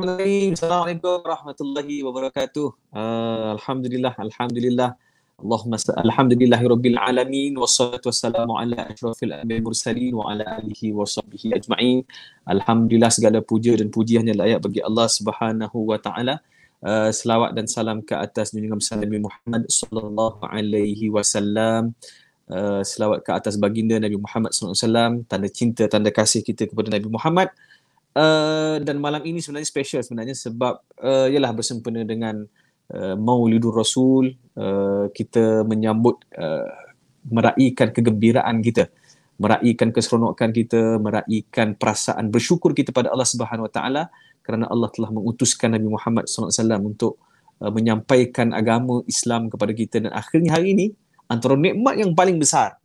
Bismillahirrahmanirrahim. Assalamualaikum warahmatullahi wabarakatuh. Uh, alhamdulillah, alhamdulillah. Allahumma alhamdulillahi rabbil alamin wassalatu wassalamu ala asyrafil anbiya'i mursalin wa ala alihi washabbihi ajma'in. Alhamdulillah segala puja dan puji hanya layak bagi Allah Subhanahu wa taala. Uh, selawat dan salam ke atas junjungan besar Nabi Muhammad sallallahu alaihi wasallam. Ah, selawat ke atas baginda Nabi Muhammad sallallahu alaihi wasallam, tanda cinta, tanda kasih kita kepada Nabi Muhammad uh, dan malam ini sebenarnya special sebenarnya sebab uh, ialah bersempena dengan uh, Maulidur Rasul uh, kita menyambut uh, meraihkan kegembiraan kita meraihkan keseronokan kita meraihkan perasaan bersyukur kita pada Allah Subhanahu Wa Taala kerana Allah telah mengutuskan Nabi Muhammad SAW untuk uh, menyampaikan agama Islam kepada kita dan akhirnya hari ini antara nikmat yang paling besar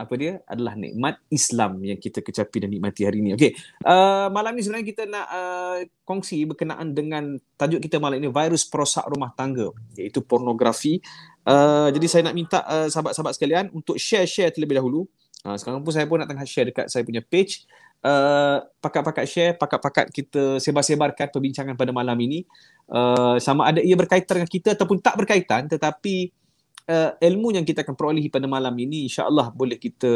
apa dia adalah nikmat Islam yang kita kecapi dan nikmati hari ini. Okey. Uh, malam ni sebenarnya kita nak uh, kongsi berkenaan dengan tajuk kita malam ini virus perosak rumah tangga iaitu pornografi. Uh, jadi saya nak minta uh, sahabat-sahabat sekalian untuk share-share terlebih dahulu. Uh, sekarang pun saya pun nak tengah share dekat saya punya page. Uh, pakat-pakat share, pakat-pakat kita sebar-sebarkan perbincangan pada malam ini. Uh, sama ada ia berkaitan dengan kita ataupun tak berkaitan tetapi uh, ilmu yang kita akan perolehi pada malam ini insyaallah boleh kita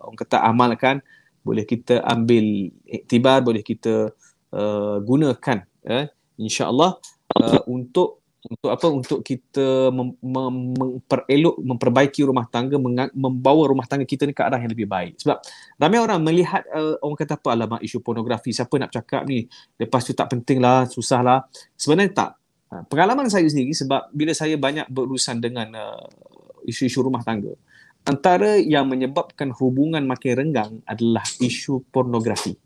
orang kata amalkan boleh kita ambil iktibar boleh kita uh, gunakan eh insyaallah uh, untuk untuk apa untuk kita mem, mem, memperelok memperbaiki rumah tangga meng, membawa rumah tangga kita ni ke arah yang lebih baik sebab ramai orang melihat uh, orang kata apa alamak isu pornografi siapa nak cakap ni lepas tu tak penting lah, susah lah. sebenarnya tak Ha, pengalaman saya sendiri sebab bila saya banyak berurusan dengan uh, isu-isu rumah tangga antara yang menyebabkan hubungan makin renggang adalah isu pornografi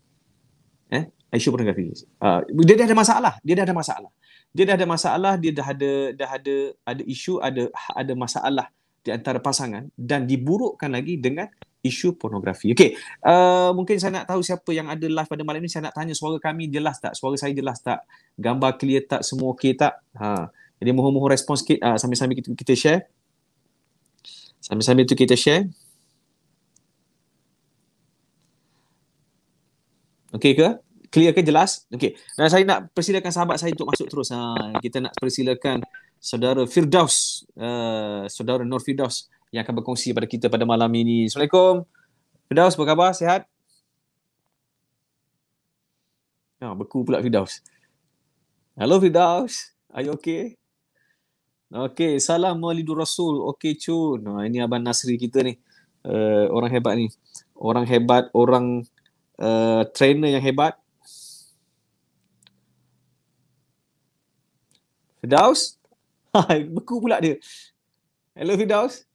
eh isu pornografi uh, dia dah ada masalah dia dah ada masalah dia dah ada masalah dia dah ada dah ada ada isu ada ada masalah di antara pasangan dan diburukkan lagi dengan isu pornografi. Okey, uh, mungkin saya nak tahu siapa yang ada live pada malam ni. Saya nak tanya suara kami jelas tak? Suara saya jelas tak? Gambar clear tak? Semua okey tak? Ha. Jadi mohon-mohon respon sikit uh, sambil-sambil kita, kita share. Sambil-sambil tu kita share. Okey ke? Clear ke jelas? Okey. Dan saya nak persilakan sahabat saya untuk masuk terus. Ha. Kita nak persilakan saudara Firdaus. Uh, saudara Nur Firdaus yang akan berkongsi pada kita pada malam ini. Assalamualaikum. Firdaus, apa khabar? Sihat? Ah, beku pula Firdaus. Hello Firdaus. Are you okay? Okay, salam Maulidur Rasul. Okay, cun. Nah, ha, ini Abang Nasri kita ni. Uh, orang hebat ni. Orang hebat, orang uh, trainer yang hebat. Firdaus? Ha, beku pula dia. Hello Firdaus.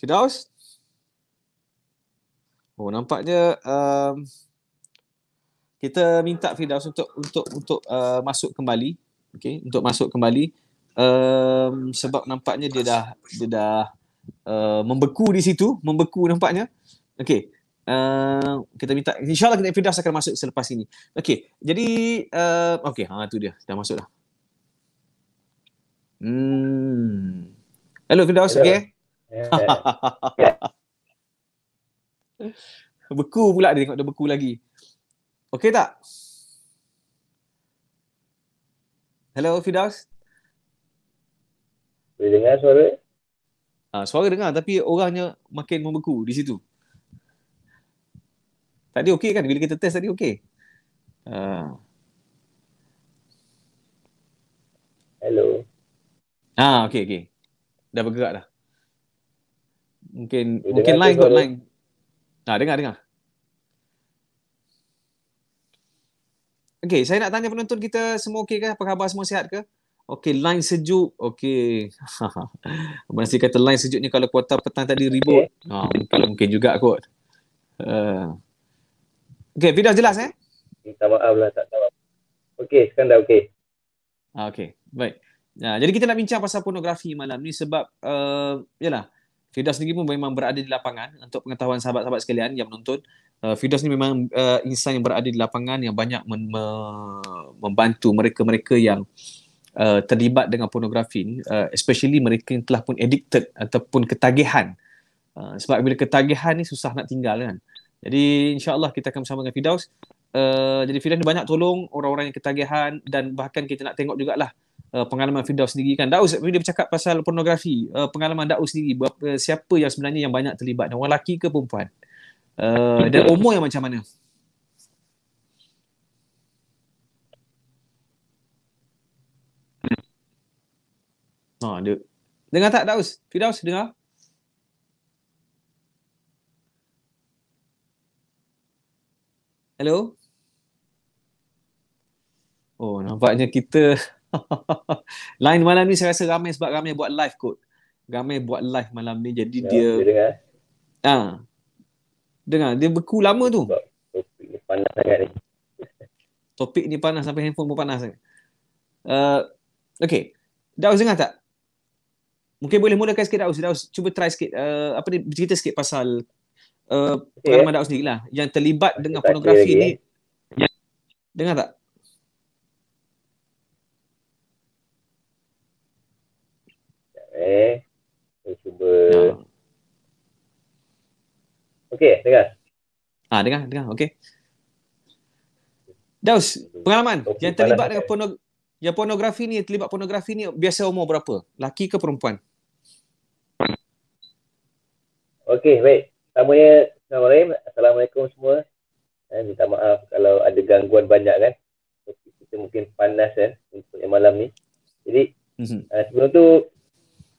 Fidaus? Oh nampaknya um, kita minta Fidaus untuk untuk untuk uh, masuk kembali. Okey, untuk masuk kembali. Um, sebab nampaknya dia dah dia dah uh, membeku di situ, membeku nampaknya. Okey. Uh, kita minta insyaallah kita Fidaus akan masuk selepas ini. Okey. Jadi uh, okey, ha tu dia dah masuk dah. Hmm. Hello Fidaus, okey? beku pula dia tengok dia beku lagi. Okay tak? Hello Fidas. Boleh dengar suara? Ah, suara dengar tapi orangnya makin membeku di situ. Tadi okay kan bila kita test tadi okay. Ah. Ha. Hello. Ah, ha, okay, okay. Dah bergerak dah. Mungkin dia mungkin line kot line. Nah, dengar dengar. Okey, saya nak tanya penonton kita semua okey ke? Apa khabar semua sihat ke? Okey, line sejuk. Okey. Masih kata line sejuk ni kalau kuota petang tadi ribut. Ha, oh, mungkin mungkin juga kot. Uh. Ah. Okey, video jelas eh? Minta maaf lah tak tahu. Okey, sekarang dah okey. Ah, okey. Baik. Ya, jadi kita nak bincang pasal pornografi malam ni sebab uh, yalah, Fidas sendiri pun memang berada di lapangan untuk pengetahuan sahabat-sahabat sekalian yang menonton. Uh, Fidas ni memang uh, insan yang berada di lapangan yang banyak men- me- membantu mereka-mereka yang uh, terlibat dengan pornografi ni, uh, especially mereka yang telah pun addicted ataupun ketagihan. Uh, sebab bila ketagihan ni susah nak tinggal kan. Jadi insyaAllah kita akan bersama dengan Fidaus. Uh, jadi Fidaus ni banyak tolong orang-orang yang ketagihan dan bahkan kita nak tengok jugalah uh, Eh, pengalaman Firdaus sendiri kan Daus. bila dia bercakap pasal pornografi uh, pengalaman Daus sendiri berapa, siapa yang sebenarnya yang banyak terlibat orang lelaki ke perempuan uh, dan umur yang macam mana Oh, dia. Dengar tak Daus? Firdaus dengar? Hello? Oh, nampaknya kita Lain malam ni saya rasa ramai sebab ramai buat live kot. Ramai buat live malam ni jadi ya, dia dengar. Ha. Dengar, dia beku lama tu. Topik ni panas sangat ni. Topik ni panas sampai handphone pun panas. Uh, okay. Daus dengar tak? Mungkin boleh mulakan sikit Daus. Daus, cuba try sikit. Uh, apa ni, cerita sikit pasal uh, okay. pengalaman Daus ni lah. Yang terlibat dengan pornografi ni. Eh. Dengar tak? eh. Kita Okey, dengar. Ah, ha, dengar, dengar. Okey. Daus, pengalaman Topi yang terlibat dengan eh. pornografi yang pornografi ni, terlibat pornografi ni biasa umur berapa? Laki ke perempuan? Okey, baik. Pertamanya, Assalamualaikum. Assalamualaikum semua. Eh, minta maaf kalau ada gangguan banyak kan. Kita mungkin panas kan untuk malam ni. Jadi, mm-hmm. uh, sebelum tu,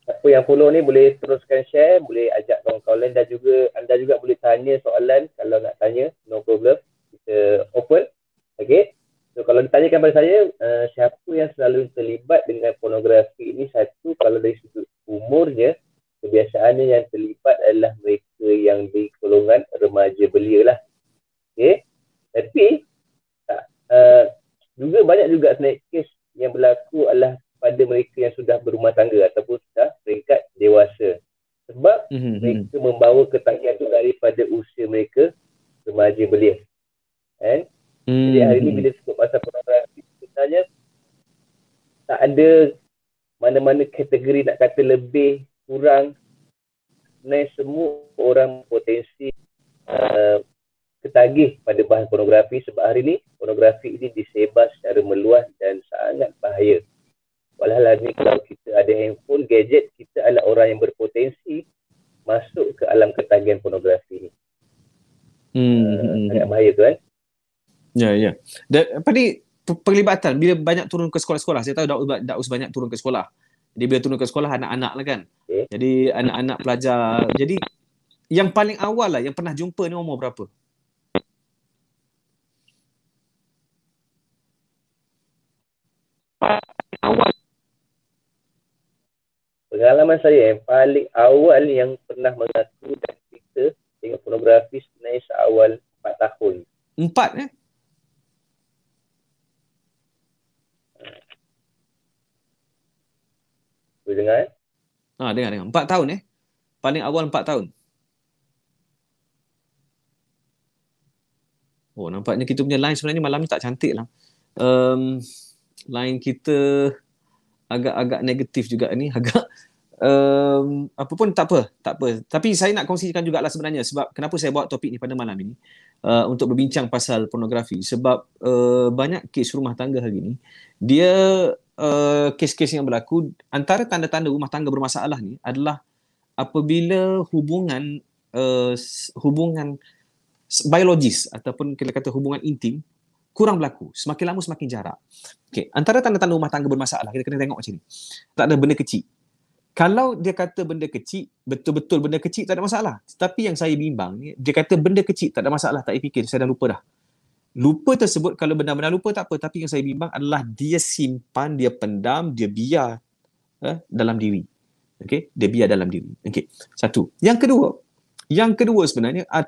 siapa yang follow ni boleh teruskan share, boleh ajak kawan-kawan dan juga anda juga boleh tanya soalan kalau nak tanya, no problem. Kita open. Okay. So kalau ditanyakan pada saya, uh, siapa yang selalu terlibat dengan pornografi ini satu kalau dari sudut umurnya, kebiasaannya yang terlibat adalah mereka yang di golongan remaja belia lah. Okay. Tapi, tak, uh, juga banyak juga snake case yang berlaku adalah mm-hmm. mereka mhm. membawa ketakian itu daripada usia mereka remaja belia. Eh? Mm-hmm. Jadi hari ini hmm. bila sebut pasal perorangan sebenarnya tak ada mana-mana kategori nak kata lebih kurang sebenarnya semua orang potensi uh, ketagih pada bahan pornografi sebab hari ini. Ya, ya. Yeah. Dan apa ni perlibatan bila banyak turun ke sekolah-sekolah. Saya tahu Daud Daud banyak turun ke sekolah. Jadi bila turun ke sekolah anak-anak lah kan. Ya. Jadi anak-anak pelajar. Jadi yang paling awal lah yang pernah jumpa ni umur berapa? Awal. Pengalaman saya yang paling awal yang pernah mengaku dan kita tengok pornografi sebenarnya seawal 4 tahun. 4 eh? Boleh dengar eh? Ha, dengar, dengar. Empat tahun eh. Paling awal empat tahun. Oh, nampaknya kita punya line sebenarnya malam ni tak cantik lah. Um, line kita agak-agak negatif juga ni. Agak um, apa pun tak apa. Tak apa. Tapi saya nak kongsikan juga lah sebenarnya sebab kenapa saya bawa topik ni pada malam ini Uh, untuk berbincang pasal pornografi sebab uh, banyak kes rumah tangga hari ni dia uh, kes-kes yang berlaku antara tanda-tanda rumah tangga bermasalah ni adalah apabila hubungan uh, hubungan biologis ataupun kita kata hubungan intim kurang berlaku semakin lama semakin jarak okey antara tanda-tanda rumah tangga bermasalah kita kena tengok macam ni tak ada benda kecil kalau dia kata benda kecil betul-betul benda kecil tak ada masalah tetapi yang saya bimbang ni dia kata benda kecil tak ada masalah tak payah fikir saya dah lupa dah lupa tersebut kalau benar-benar lupa tak apa tapi yang saya bimbang adalah dia simpan dia pendam dia biar eh, dalam diri okey dia biar dalam diri okey satu yang kedua yang kedua sebenarnya eh,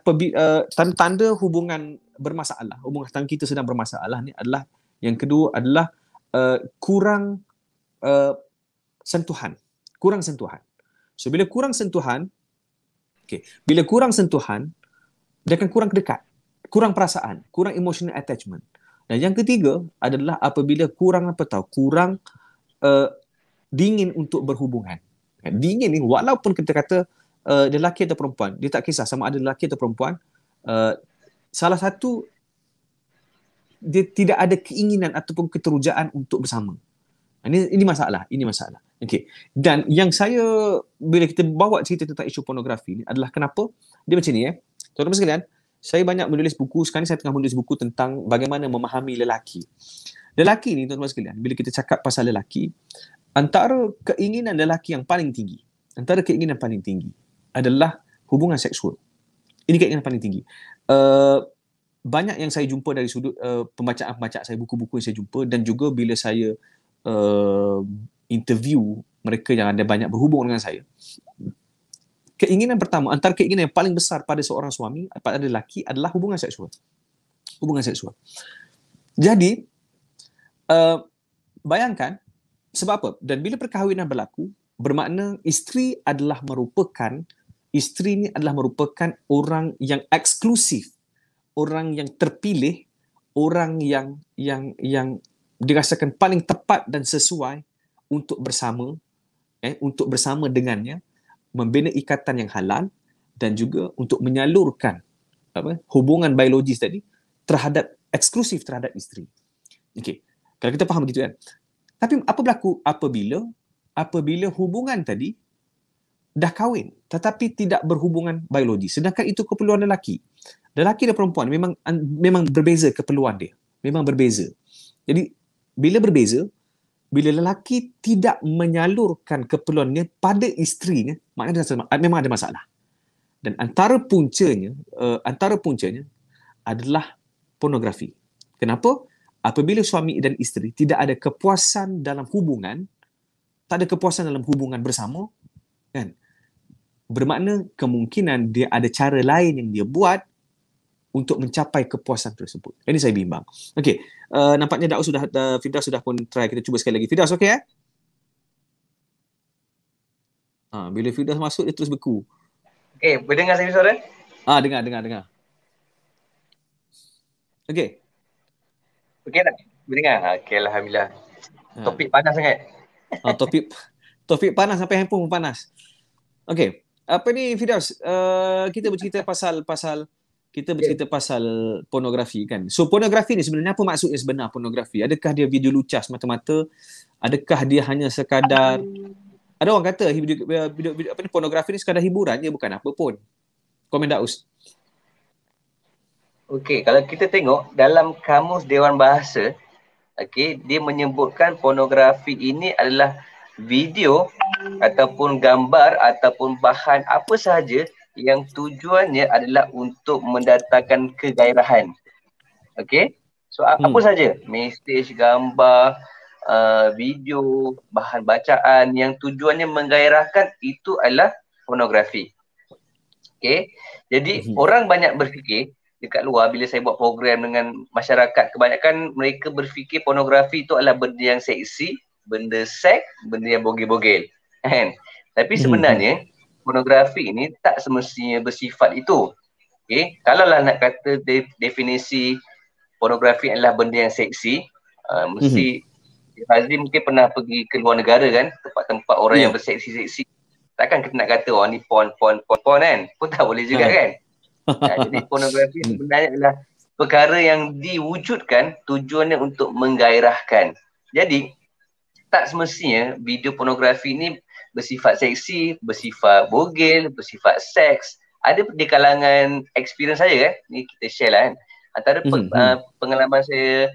tanda tanda hubungan bermasalah hubungan tangan kita sedang bermasalah ni adalah yang kedua adalah uh, kurang uh, sentuhan kurang sentuhan so bila kurang sentuhan okey bila kurang sentuhan dia akan kurang dekat kurang perasaan, kurang emotional attachment. Dan yang ketiga adalah apabila kurang apa tahu, kurang uh, dingin untuk berhubungan. Kan, dingin ni walaupun kita kata uh, eh, dia lelaki atau perempuan, dia tak kisah sama ada lelaki atau perempuan, uh, salah satu dia tidak ada keinginan ataupun keterujaan untuk bersama. Ini ini masalah, ini masalah. Okey. Dan yang saya bila kita bawa cerita tentang isu pornografi ni adalah kenapa dia macam ni eh. Tuan-tuan sekalian, saya banyak menulis buku, sekarang ni saya tengah menulis buku tentang bagaimana memahami lelaki. Lelaki ni tuan-tuan sekalian, bila kita cakap pasal lelaki, antara keinginan lelaki yang paling tinggi, antara keinginan paling tinggi adalah hubungan seksual. Ini keinginan paling tinggi. Uh, banyak yang saya jumpa dari sudut uh, pembacaan-pembacaan saya, buku-buku yang saya jumpa dan juga bila saya uh, interview mereka yang ada banyak berhubung dengan saya keinginan pertama antara keinginan yang paling besar pada seorang suami pada lelaki adalah hubungan seksual hubungan seksual jadi uh, bayangkan sebab apa dan bila perkahwinan berlaku bermakna isteri adalah merupakan isteri ini adalah merupakan orang yang eksklusif orang yang terpilih orang yang yang yang dirasakan paling tepat dan sesuai untuk bersama eh untuk bersama dengannya membina ikatan yang halal dan juga untuk menyalurkan apa hubungan biologis tadi terhadap eksklusif terhadap isteri. Okey. Kalau kita faham begitu kan. Tapi apa berlaku apabila apabila hubungan tadi dah kahwin tetapi tidak berhubungan biologi sedangkan itu keperluan lelaki. Lelaki dan perempuan memang memang berbeza keperluan dia. Memang berbeza. Jadi bila berbeza bila lelaki tidak menyalurkan keperluannya pada isterinya, maknanya memang ada masalah. Dan antara puncanya, uh, antara puncanya adalah pornografi. Kenapa? Apabila suami dan isteri tidak ada kepuasan dalam hubungan, tak ada kepuasan dalam hubungan bersama, kan? Bermakna kemungkinan dia ada cara lain yang dia buat untuk mencapai kepuasan tersebut. Ini saya bimbang. Okey, uh, nampaknya Daud sudah uh, Firdaus sudah pun try kita cuba sekali lagi. Firdaus okey eh? Ha, bila Firdaus masuk dia terus beku. Okey, boleh dengar saya suara? Ah, dengar dengar dengar. Okey. Okey tak? Boleh dengar. Ha, okey, alhamdulillah. Ha. Topik panas sangat. Ha, topik topik panas sampai handphone pun panas. Okey. Apa ni Firdaus? Uh, kita bercerita pasal pasal kita ya. bercerita yeah. pasal pornografi kan. So pornografi ni sebenarnya apa maksudnya sebenar pornografi? Adakah dia video lucas semata-mata? Adakah dia hanya sekadar um, ada orang kata video, video, video apa ni pornografi ni sekadar hiburan je ya, bukan apa pun. Komen dak us. Okey, kalau kita tengok dalam kamus Dewan Bahasa, okey, dia menyebutkan pornografi ini adalah video ataupun gambar ataupun bahan apa sahaja yang tujuannya adalah untuk mendatangkan kegairahan. Okay? So apa hmm. saja, message, gambar, uh, video, bahan bacaan yang tujuannya menggairahkan itu adalah pornografi. Okay? Jadi hmm. orang banyak berfikir dekat luar bila saya buat program dengan masyarakat, kebanyakan mereka berfikir pornografi itu adalah benda yang seksi, benda seks, benda yang bogel-bogel. Kan? Tapi hmm. sebenarnya hmm pornografi ni tak semestinya bersifat itu. Okay. Kalaulah nak kata de- definisi pornografi adalah benda yang seksi, uh, mesti mm-hmm. Fazli mungkin pernah pergi ke luar negara kan, tempat-tempat orang yeah. yang ya. berseksi-seksi. Takkan kita nak kata orang oh, ni porn, porn, porn, porn kan? Pun tak boleh juga ha. kan? nah, jadi pornografi hmm. sebenarnya adalah perkara yang diwujudkan tujuannya untuk menggairahkan. Jadi, tak semestinya video pornografi ni bersifat seksi, bersifat bogel, bersifat seks. Ada di kalangan experience saya eh. Ni kita share lah kan. Antara pe- mm-hmm. pengalaman saya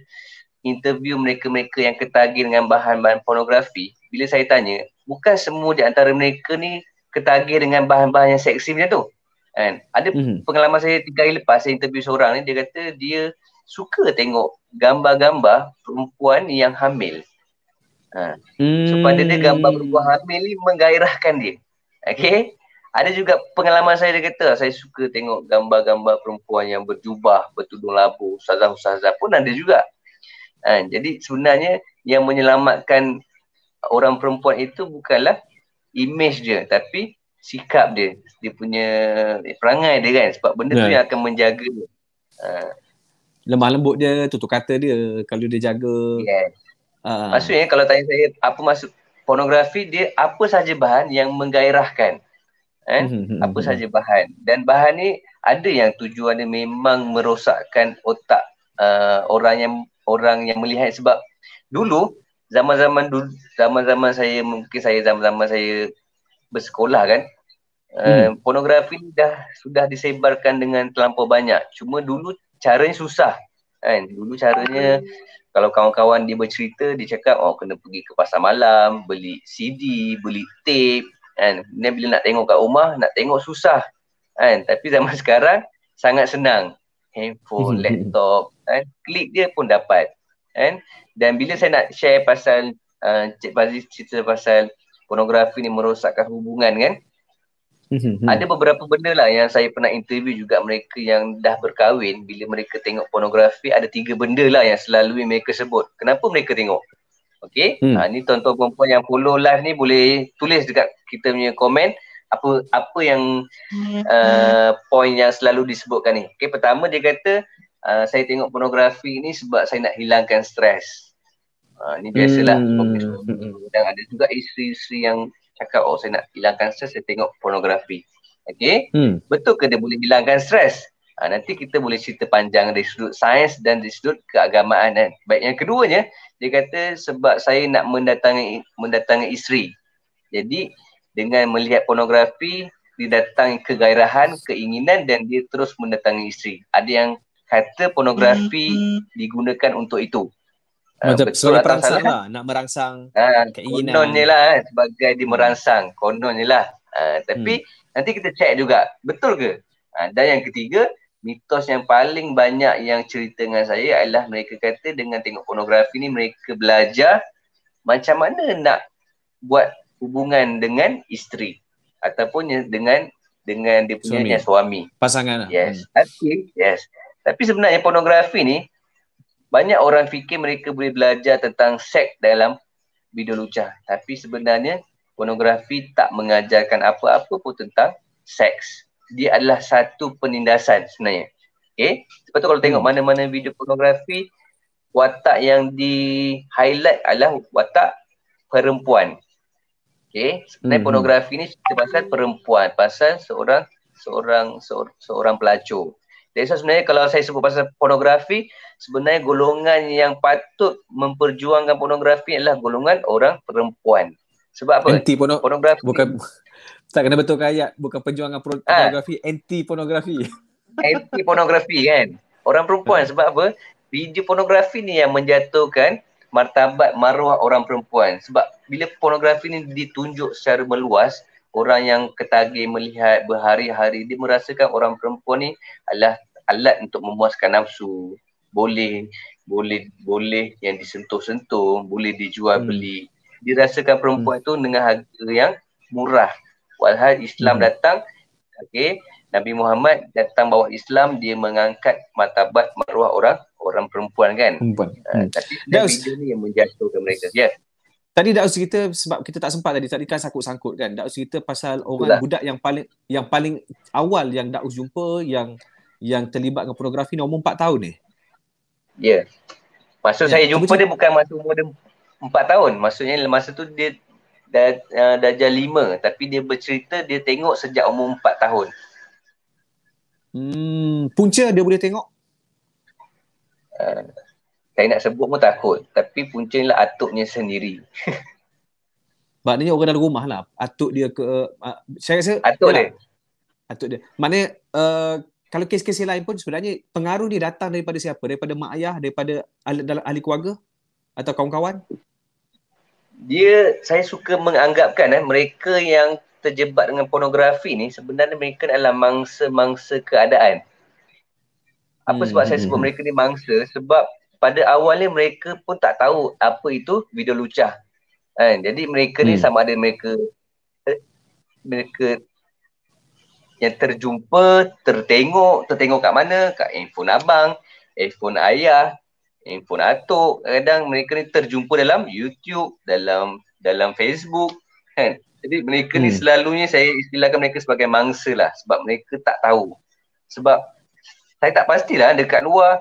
interview mereka-mereka yang ketagih dengan bahan-bahan pornografi, bila saya tanya, bukan semua di antara mereka ni ketagih dengan bahan-bahan yang seksi macam tu. Kan? Ada mm-hmm. pengalaman saya tiga hari lepas saya interview seorang ni, dia kata dia suka tengok gambar-gambar perempuan yang hamil. Ha. Hmm. Supaya dia gambar perempuan hamil ni menggairahkan dia. Okay. Ada juga pengalaman saya dia kata saya suka tengok gambar-gambar perempuan yang berjubah, bertudung labu, ustazah-ustazah pun ada juga. Ha, jadi sebenarnya yang menyelamatkan orang perempuan itu bukanlah imej dia tapi sikap dia, dia punya perangai dia kan sebab benda yeah. tu yang akan menjaga dia. Ha. Lemah lembut dia, tutup kata dia kalau dia jaga. Yes. Uh. Maksudnya kalau tanya saya apa maksud pornografi dia apa saja bahan yang menggairahkan. Kan? Eh? Hmm, hmm, hmm, apa saja bahan dan bahan ni ada yang tujuannya memang merosakkan otak uh, orang yang orang yang melihat sebab dulu zaman-zaman dulu zaman-zaman saya mungkin saya zaman-zaman saya bersekolah kan ah, hmm. uh, pornografi ni dah sudah disebarkan dengan terlampau banyak cuma dulu caranya susah kan dulu caranya kalau kawan-kawan dia bercerita dia cakap oh kena pergi ke pasar malam beli CD beli tape kan dia bila nak tengok kat rumah nak tengok susah kan tapi zaman sekarang sangat senang handphone hmm. laptop kan klik dia pun dapat kan dan bila saya nak share pasal uh, Cik Fazil cerita pasal pornografi ni merosakkan hubungan kan Mhm, mhm. ada beberapa benda lah yang saya pernah interview juga mereka yang dah berkahwin bila mereka tengok pornografi ada tiga benda lah yang selalu mereka sebut kenapa mereka tengok Okay, hmm. ha, ni tuan-tuan perempuan yang follow live ni boleh tulis dekat kita punya komen apa apa yang hmm. uh, point yang selalu disebutkan ni. Okay, pertama dia kata uh, saya tengok pornografi ni sebab saya nak hilangkan stres. Uh, ni biasalah hmm. hmm. dan ada juga isteri-isteri yang cakap oh saya nak hilangkan stres saya tengok pornografi. Okey. Hmm. Betul ke dia boleh hilangkan stres? Ha, nanti kita boleh cerita panjang dari sudut sains dan dari sudut keagamaan kan. Baik yang keduanya dia kata sebab saya nak mendatangi mendatangi isteri. Jadi dengan melihat pornografi didatangi kegairahan, keinginan dan dia terus mendatangi isteri. Ada yang kata pornografi hmm. digunakan untuk itu. Ah, macam betul atau lah, perangsang lah, nak merangsang ha, keinginan. Kononnya lah kan, sebagai dimerangsang. Kononnya lah. Ha, tapi hmm. nanti kita cek juga, betul ke? Ha, dan yang ketiga, mitos yang paling banyak yang cerita dengan saya adalah mereka kata dengan tengok pornografi ni mereka belajar macam mana nak buat hubungan dengan isteri ataupun dengan dengan dia punya suami. suami. Pasangan lah. Yes. Hmm. Okay. Yes. Tapi sebenarnya pornografi ni banyak orang fikir mereka boleh belajar tentang seks dalam video lucah. Tapi sebenarnya pornografi tak mengajarkan apa-apa pun tentang seks. Dia adalah satu penindasan sebenarnya. Okay. Sebab tu kalau tengok hmm. mana-mana video pornografi, watak yang di-highlight adalah watak perempuan. Okay. Sebenarnya hmm. pornografi ni cerita pasal perempuan, pasal seorang seorang seorang, seorang pelacur. Jadi sebenarnya kalau saya sebut pasal pornografi, sebenarnya golongan yang patut memperjuangkan pornografi adalah golongan orang perempuan. Sebab apa? Anti pornografi. Bukan tak kena betul kaya? bukan perjuangan ah. pornografi, ha. anti pornografi. Anti pornografi kan. Orang perempuan ah. sebab apa? Video pornografi ni yang menjatuhkan martabat maruah orang perempuan. Sebab bila pornografi ni ditunjuk secara meluas, orang yang ketagih melihat berhari-hari dia merasakan orang perempuan ni adalah alat untuk memuaskan nafsu boleh boleh boleh yang disentuh-sentuh boleh dijual hmm. beli dirasakan perempuan hmm. tu dengan harga yang murah walhal Islam hmm. datang okey Nabi Muhammad datang bawa Islam dia mengangkat martabat maruah orang orang perempuan kan ah, Hmm. Uh, tapi dia ni yang menjatuhkan mereka ya yeah. Tadi dah kita sebab kita tak sempat tadi tadi kan sangkut-sangkut kan. Dah kita pasal orang Itulah. budak yang paling yang paling awal yang dah jumpa yang yang terlibat dengan pornografi ni umur 4 tahun ni. Eh? Ya. Yeah. Maksud yeah. saya jumpa Cuma dia bukan masa umur dia 4 tahun. Maksudnya masa tu dia dah uh, eh, dah jam lima. tapi dia bercerita dia tengok sejak umur 4 tahun. Hmm, punca dia boleh tengok. Eh, saya nak sebut pun takut. Tapi punca lah atuknya sendiri. Maknanya orang dalam rumah lah. Atuk dia ke... Uh, saya rasa... Atuk dia. Lah. Atuk dia. Maknanya... Uh, kalau kes-kes lain pun sebenarnya pengaruh ni datang daripada siapa? Daripada mak ayah, daripada ahli, dalam ahli keluarga atau kawan-kawan? Dia, saya suka menganggapkan eh, mereka yang terjebak dengan pornografi ni sebenarnya mereka adalah mangsa-mangsa keadaan. Apa sebab hmm. saya sebut hmm. mereka ni mangsa? Sebab pada awalnya mereka pun tak tahu apa itu video lucah. Kan? Jadi mereka hmm. ni sama ada mereka mereka yang terjumpa, tertengok, tertengok kat mana, kat handphone abang, handphone ayah, handphone atuk. Kadang mereka ni terjumpa dalam YouTube, dalam dalam Facebook. Kan? Jadi mereka hmm. ni selalunya saya istilahkan mereka sebagai mangsa lah sebab mereka tak tahu. Sebab saya tak pastilah dekat luar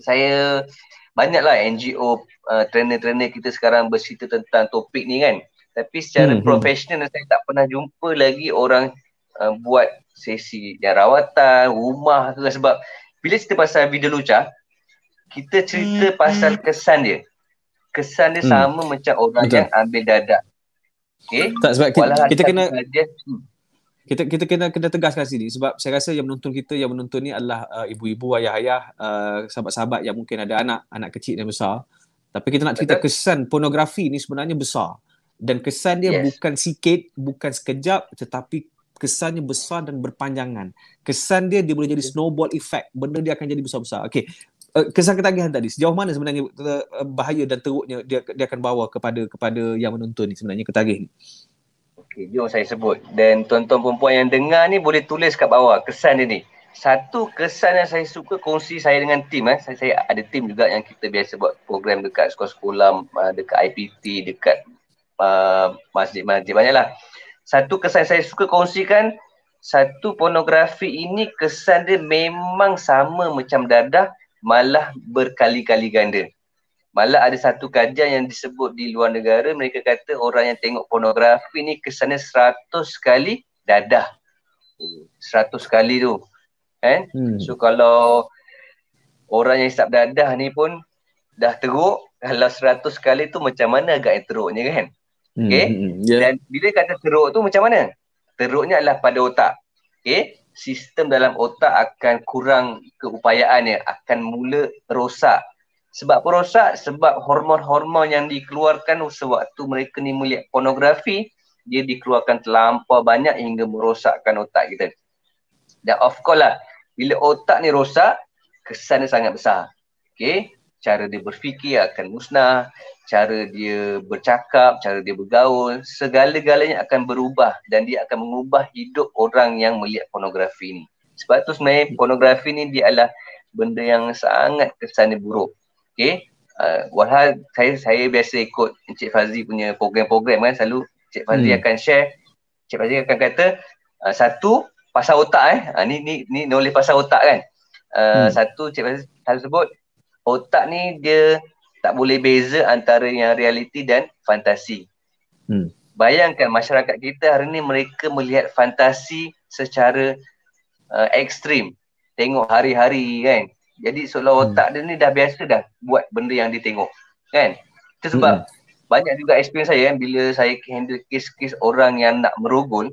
saya banyaklah NGO uh, trainer-trainer kita sekarang bercerita tentang topik ni kan tapi secara hmm, hmm. profesional saya tak pernah jumpa lagi orang uh, buat sesi yang rawatan rumah ke kan. sebab bila cerita pasal video lucah kita cerita hmm, pasal kesan dia kesan dia hmm. sama macam orang Betul. yang ambil dadah Okay, tak sebab kita, kita kena hmm kita kita kena kena tegaskan sini sebab saya rasa yang menonton kita yang menonton ni adalah uh, ibu-ibu ayah-ayah uh, sahabat-sahabat yang mungkin ada anak anak kecil dan besar tapi kita nak cerita kesan pornografi ni sebenarnya besar dan kesan dia yes. bukan sikit bukan sekejap tetapi kesannya besar dan berpanjangan kesan dia dia boleh jadi snowball effect benda dia akan jadi besar-besar okey uh, kesan ketagihan tadi sejauh mana sebenarnya uh, bahaya dan teruknya dia dia akan bawa kepada kepada yang menonton ni sebenarnya ketagihan. ni Okay, jom saya sebut. Dan tuan-tuan perempuan yang dengar ni boleh tulis kat bawah kesan dia ni. Satu kesan yang saya suka kongsi saya dengan tim. Eh. Saya, saya ada tim juga yang kita biasa buat program dekat sekolah-sekolah, ah, dekat IPT, dekat masjid ah, masjid-masjid banyaklah. Satu kesan saya suka kongsikan, satu pornografi ini kesan dia memang sama macam dadah malah berkali-kali ganda. Malah ada satu kajian yang disebut di luar negara, mereka kata orang yang tengok pornografi ni kesannya seratus kali dadah. Oh, seratus kali tu. Eh? Hmm. So kalau orang yang isap dadah ni pun dah teruk, kalau seratus kali tu macam mana agak teruknya kan? Hmm, okay? Hmm, hmm, yeah. Dan bila kata teruk tu macam mana? Teruknya adalah pada otak. Okay? Sistem dalam otak akan kurang keupayaannya, akan mula rosak sebab apa Sebab hormon-hormon yang dikeluarkan sewaktu mereka ni melihat pornografi, dia dikeluarkan terlampau banyak hingga merosakkan otak kita. Dan of course lah, bila otak ni rosak, kesan dia sangat besar. Okay? Cara dia berfikir akan musnah, cara dia bercakap, cara dia bergaul, segala-galanya akan berubah dan dia akan mengubah hidup orang yang melihat pornografi ni. Sebab tu sebenarnya pornografi ni dia adalah benda yang sangat kesannya buruk. Okay. Uh, walhal saya saya biasa ikut Encik Fazli punya program-program kan selalu Encik Fazli hmm. akan share Encik Fazli akan kata uh, satu pasal otak eh uh, ni ni ni boleh pasal otak kan uh, hmm. satu Encik Fazli selalu sebut otak ni dia tak boleh beza antara yang realiti dan fantasi hmm. bayangkan masyarakat kita hari ni mereka melihat fantasi secara uh, ekstrim tengok hari-hari kan jadi seolah hmm. otak dia ni dah biasa dah buat benda yang dia tengok. Kan? Itu sebab hmm. banyak juga experience saya kan bila saya handle kes-kes orang yang nak merogol,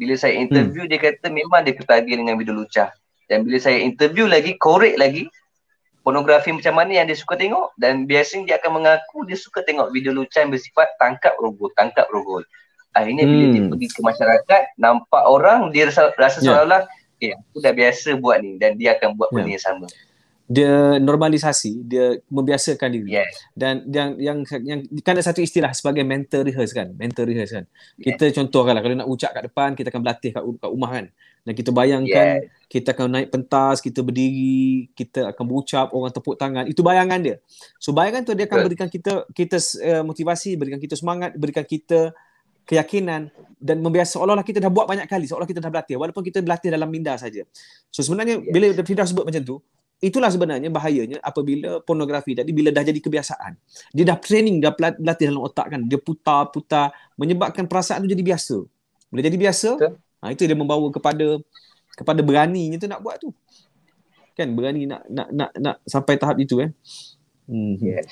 bila saya interview hmm. dia kata memang dia ketagih dengan video lucah. Dan bila saya interview lagi, korek lagi pornografi macam mana yang dia suka tengok dan biasanya dia akan mengaku dia suka tengok video lucah yang bersifat tangkap rogol, tangkap rogol. Akhirnya bila dia hmm. pergi ke masyarakat, nampak orang dia rasa, rasa ya. yeah. seolah-olah Ya, aku dah biasa buat ni dan dia akan buat benda yeah. yang sama dia normalisasi dia membiasakan diri yes. dan yang yang yang kan ada satu istilah sebagai mental rehearse kan mental rehearse kan kita yes. contohkanlah kalau nak ucap kat depan kita akan berlatih kat kat rumah kan dan kita bayangkan yes. kita akan naik pentas kita berdiri kita akan berucap orang tepuk tangan itu bayangan dia so bayangan tu dia akan Good. berikan kita kita uh, motivasi berikan kita semangat berikan kita keyakinan dan membiasa seolah-olah kita dah buat banyak kali seolah-olah kita dah berlatih walaupun kita berlatih dalam minda saja so sebenarnya yes. bila Fidah sebut macam tu itulah sebenarnya bahayanya apabila pornografi tadi bila dah jadi kebiasaan. Dia dah training, dah latih dalam otak kan. Dia putar-putar menyebabkan perasaan tu jadi biasa. Bila jadi biasa, ha, itu dia membawa kepada kepada berani. beraninya tu nak buat tu. Kan berani nak nak nak, nak sampai tahap itu kan. Hmm. Yes.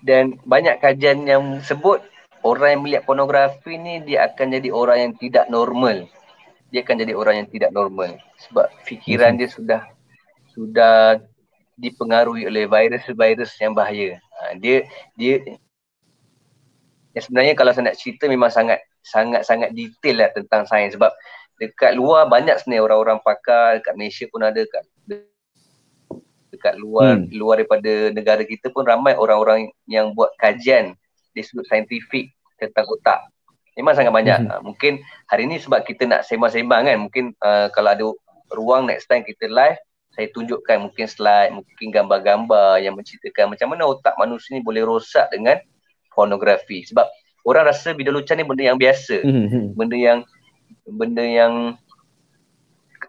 Dan banyak kajian yang sebut orang yang melihat pornografi ni dia akan jadi orang yang tidak normal. Dia akan jadi orang yang tidak normal sebab fikiran hmm. dia sudah sudah dipengaruhi oleh virus-virus yang bahaya. Ha, dia dia ya sebenarnya kalau saya nak cerita memang sangat sangat sangat detail lah tentang sains sebab dekat luar banyak sebenarnya orang-orang pakar dekat Malaysia pun ada dekat dekat luar hmm. luar daripada negara kita pun ramai orang-orang yang buat kajian di sudut saintifik tentang otak. Memang sangat banyak. Hmm. Ha, mungkin hari ni sebab kita nak sembang-sembang kan mungkin uh, kalau ada ruang next time kita live saya tunjukkan mungkin slide, mungkin gambar-gambar yang menceritakan macam mana otak manusia ni boleh rosak dengan pornografi. Sebab orang rasa video lucah ni benda yang biasa. Mm-hmm. Benda yang benda yang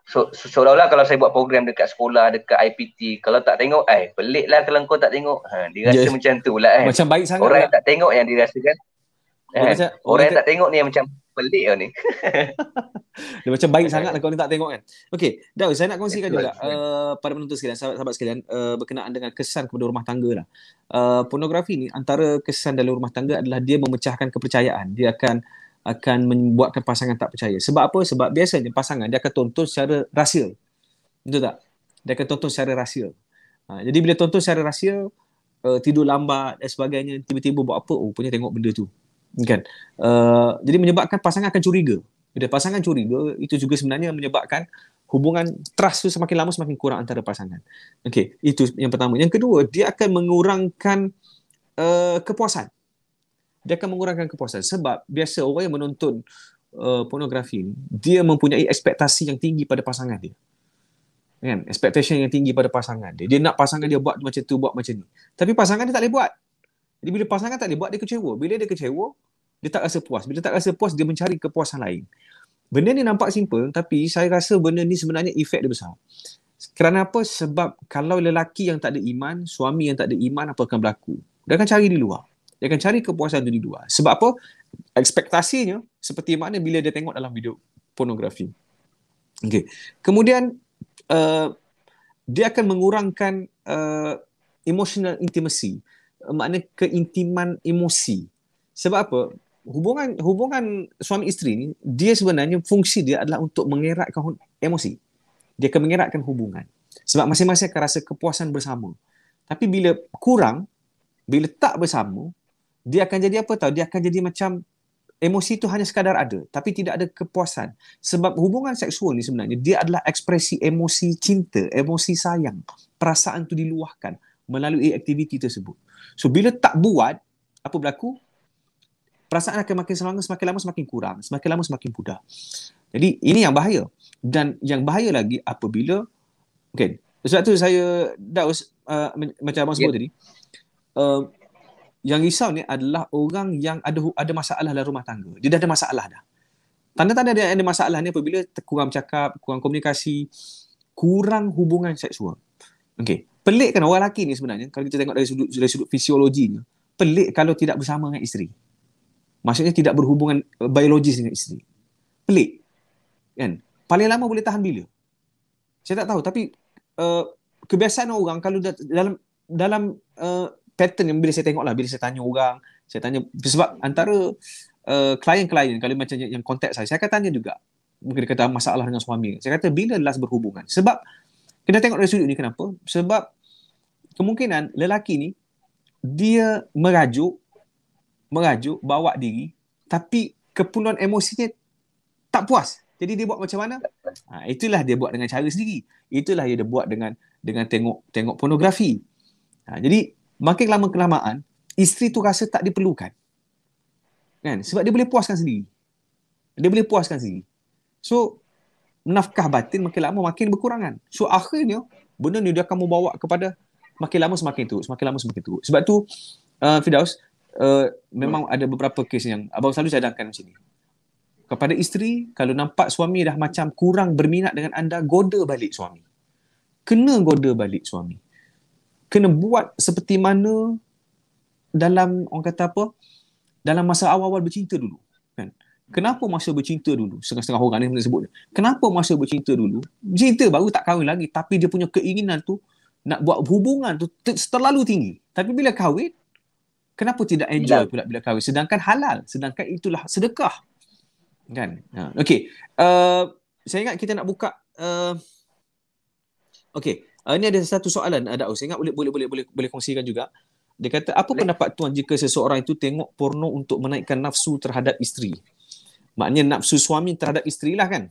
so, seolah-olah kalau saya buat program dekat sekolah, dekat IPT, kalau tak tengok, eh peliklah kalau kau tak tengok. Ha, dia rasa yes. macam tu lah. Eh. Macam baik sangat. Orang lah. yang tak tengok yang dirasakan. Eh, orang, orang tak tengok ni yang macam pelik kau lah ni. dia macam baik sangat lah kau ni tak tengok kan. Okay, Dawi saya nak kongsikan juga uh, pada penonton sekalian, sahabat-sahabat sekalian uh, berkenaan dengan kesan kepada rumah tangga lah. Uh, pornografi ni antara kesan dalam rumah tangga adalah dia memecahkan kepercayaan. Dia akan akan membuatkan pasangan tak percaya. Sebab apa? Sebab biasanya pasangan dia akan tonton secara rahsia. Betul tak? Dia akan tonton secara rahsia. Ha, jadi bila tonton secara rahsia, uh, tidur lambat dan sebagainya, tiba-tiba buat apa? Oh, punya tengok benda tu kan uh, jadi menyebabkan pasangan akan curiga bila pasangan curiga itu juga sebenarnya menyebabkan hubungan trust tu semakin lama semakin kurang antara pasangan okey itu yang pertama yang kedua dia akan mengurangkan uh, kepuasan dia akan mengurangkan kepuasan sebab biasa orang yang menonton uh, pornografi dia mempunyai ekspektasi yang tinggi pada pasangan dia kan expectation yang tinggi pada pasangan dia dia nak pasangan dia buat macam tu buat macam ni tapi pasangan dia tak boleh buat jadi bila pasangan tak boleh buat, dia kecewa. Bila dia kecewa, dia tak rasa puas. Bila dia tak rasa puas, dia mencari kepuasan lain. Benda ni nampak simple, tapi saya rasa benda ni sebenarnya efek dia besar. Kerana apa? Sebab kalau lelaki yang tak ada iman, suami yang tak ada iman, apa akan berlaku? Dia akan cari di luar. Dia akan cari kepuasan itu di luar. Sebab apa? Ekspektasinya seperti mana bila dia tengok dalam video pornografi. okey. Kemudian, uh, dia akan mengurangkan uh, emotional intimacy. Eh, makna keintiman emosi. Sebab apa? Hubungan hubungan suami isteri ni dia sebenarnya fungsi dia adalah untuk mengeratkan emosi. Dia akan mengeratkan hubungan. Sebab masing-masing akan rasa kepuasan bersama. Tapi bila kurang, bila tak bersama, dia akan jadi apa tahu? Dia akan jadi macam emosi itu hanya sekadar ada tapi tidak ada kepuasan sebab hubungan seksual ni sebenarnya dia adalah ekspresi emosi cinta, emosi sayang, perasaan tu diluahkan melalui aktiviti tersebut. So bila tak buat, apa berlaku? Perasaan akan makin selangga, semakin lama semakin kurang, semakin lama semakin pudar. Jadi ini yang bahaya. Dan yang bahaya lagi apabila okay Sebab tu saya dah uh, macam abang yeah. sebut ya. tadi. Uh, yang risau ni adalah orang yang ada ada masalah dalam rumah tangga. Dia dah ada masalah dah. Tanda-tanda dia ada masalah ni apabila kurang cakap, kurang komunikasi, kurang hubungan seksual. okay pelik kan orang lelaki ni sebenarnya kalau kita tengok dari sudut dari sudut fisiologinya pelik kalau tidak bersama dengan isteri maksudnya tidak berhubungan eh, biologis dengan isteri pelik kan paling lama boleh tahan bila saya tak tahu tapi uh, kebiasaan orang kalau dalam dalam uh, pattern yang bila saya tengok lah bila saya tanya orang saya tanya sebab antara uh, klien-klien kalau macam yang kontak saya saya akan tanya juga mungkin dia kata masalah dengan suami saya kata bila last berhubungan sebab kena tengok dari sudut ni kenapa sebab kemungkinan lelaki ni dia merajuk merajuk bawa diri tapi kepenuhan emosinya tak puas jadi dia buat macam mana ha, itulah dia buat dengan cara sendiri itulah dia buat dengan dengan tengok tengok pornografi ha, jadi makin lama kelamaan isteri tu rasa tak diperlukan kan sebab dia boleh puaskan sendiri dia boleh puaskan sendiri so nafkah batin makin lama makin berkurangan. So akhirnya benda ni dia akan membawa kepada makin lama semakin teruk, semakin lama semakin teruk. Sebab tu uh, Fidaus uh, memang hmm. ada beberapa kes yang abang selalu cadangkan macam ni. Kepada isteri, kalau nampak suami dah macam kurang berminat dengan anda, goda balik suami. Kena goda balik suami. Kena buat seperti mana dalam, orang kata apa, dalam masa awal-awal bercinta dulu. Kenapa masa bercinta dulu? Setengah-setengah orang ni pernah sebut. Kenapa masa bercinta dulu? Cinta baru tak kahwin lagi. Tapi dia punya keinginan tu nak buat hubungan tu terlalu tinggi. Tapi bila kahwin, kenapa tidak enjoy pula bila kahwin? Sedangkan halal. Sedangkan itulah sedekah. Kan? Ha. Okay. Uh, saya ingat kita nak buka. Uh, okay. Uh, ini ada satu soalan. Ada. Uh, saya ingat boleh, boleh, boleh, boleh, boleh kongsikan juga. Dia kata, apa pendapat tuan jika seseorang itu tengok porno untuk menaikkan nafsu terhadap isteri? maknanya nafsu suami terhadap isteri lah kan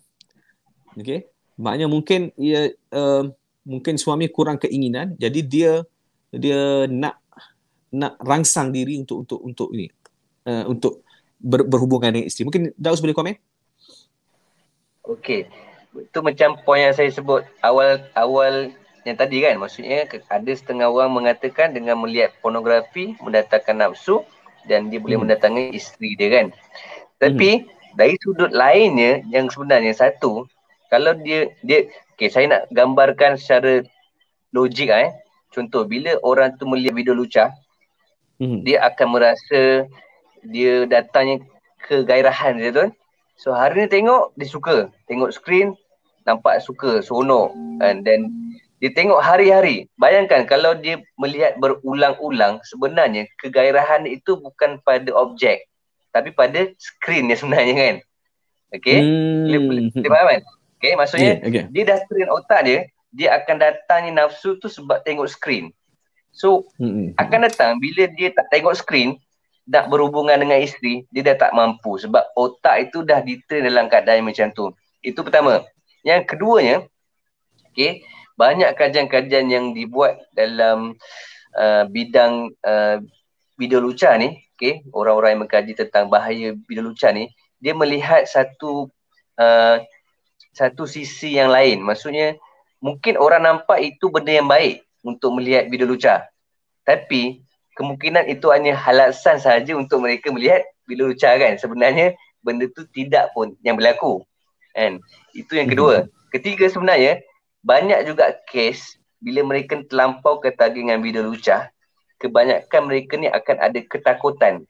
okay? maknanya mungkin ia uh, mungkin suami kurang keinginan jadi dia dia nak nak rangsang diri untuk untuk untuk ni uh, eh, untuk ber, berhubungan dengan isteri mungkin Daus boleh komen Okay, itu macam poin yang saya sebut awal awal yang tadi kan maksudnya ada setengah orang mengatakan dengan melihat pornografi mendatangkan nafsu dan dia boleh hmm. mendatangi isteri dia kan tapi hmm dari sudut lainnya yang sebenarnya satu kalau dia dia okey saya nak gambarkan secara logik eh contoh bila orang tu melihat video lucah hmm. dia akan merasa dia datangnya kegairahan dia tu so hari ni tengok dia suka tengok screen nampak suka seronok and then dia tengok hari-hari bayangkan kalau dia melihat berulang-ulang sebenarnya kegairahan itu bukan pada objek tapi pada screen dia sebenarnya kan. Okay. Hmm. Dia, faham kan? Okay. Maksudnya yeah, okay. dia dah train otak dia, dia akan datangnya nafsu tu sebab tengok screen. So hmm. akan datang bila dia tak tengok screen, tak berhubungan dengan isteri, dia dah tak mampu sebab otak itu dah ditrain dalam keadaan macam tu. Itu pertama. Yang keduanya, okay, banyak kajian-kajian yang dibuat dalam uh, bidang uh, video lucah ni, okay, orang-orang yang mengkaji tentang bahaya bila lucah ni, dia melihat satu uh, satu sisi yang lain. Maksudnya, mungkin orang nampak itu benda yang baik untuk melihat bila lucah. Tapi, kemungkinan itu hanya halasan sahaja untuk mereka melihat bila lucah kan. Sebenarnya, benda tu tidak pun yang berlaku. And, itu yang kedua. Hmm. Ketiga sebenarnya, banyak juga kes bila mereka terlampau ke tagihan bila lucah kebanyakan mereka ni akan ada ketakutan.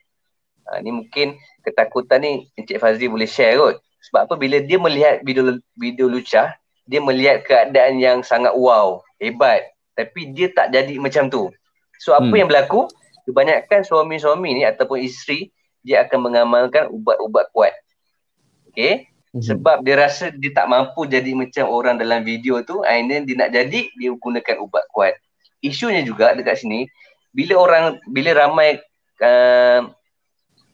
Ha, ni mungkin ketakutan ni Encik Fazli boleh share kot. Sebab apa bila dia melihat video video lucah, dia melihat keadaan yang sangat wow, hebat. Tapi dia tak jadi macam tu. So apa hmm. yang berlaku? Kebanyakan suami-suami ni ataupun isteri, dia akan mengamalkan ubat-ubat kuat. Okay? Hmm. Sebab dia rasa dia tak mampu jadi macam orang dalam video tu, and then dia nak jadi, dia gunakan ubat kuat. Isunya juga dekat sini, bila orang bila ramai uh,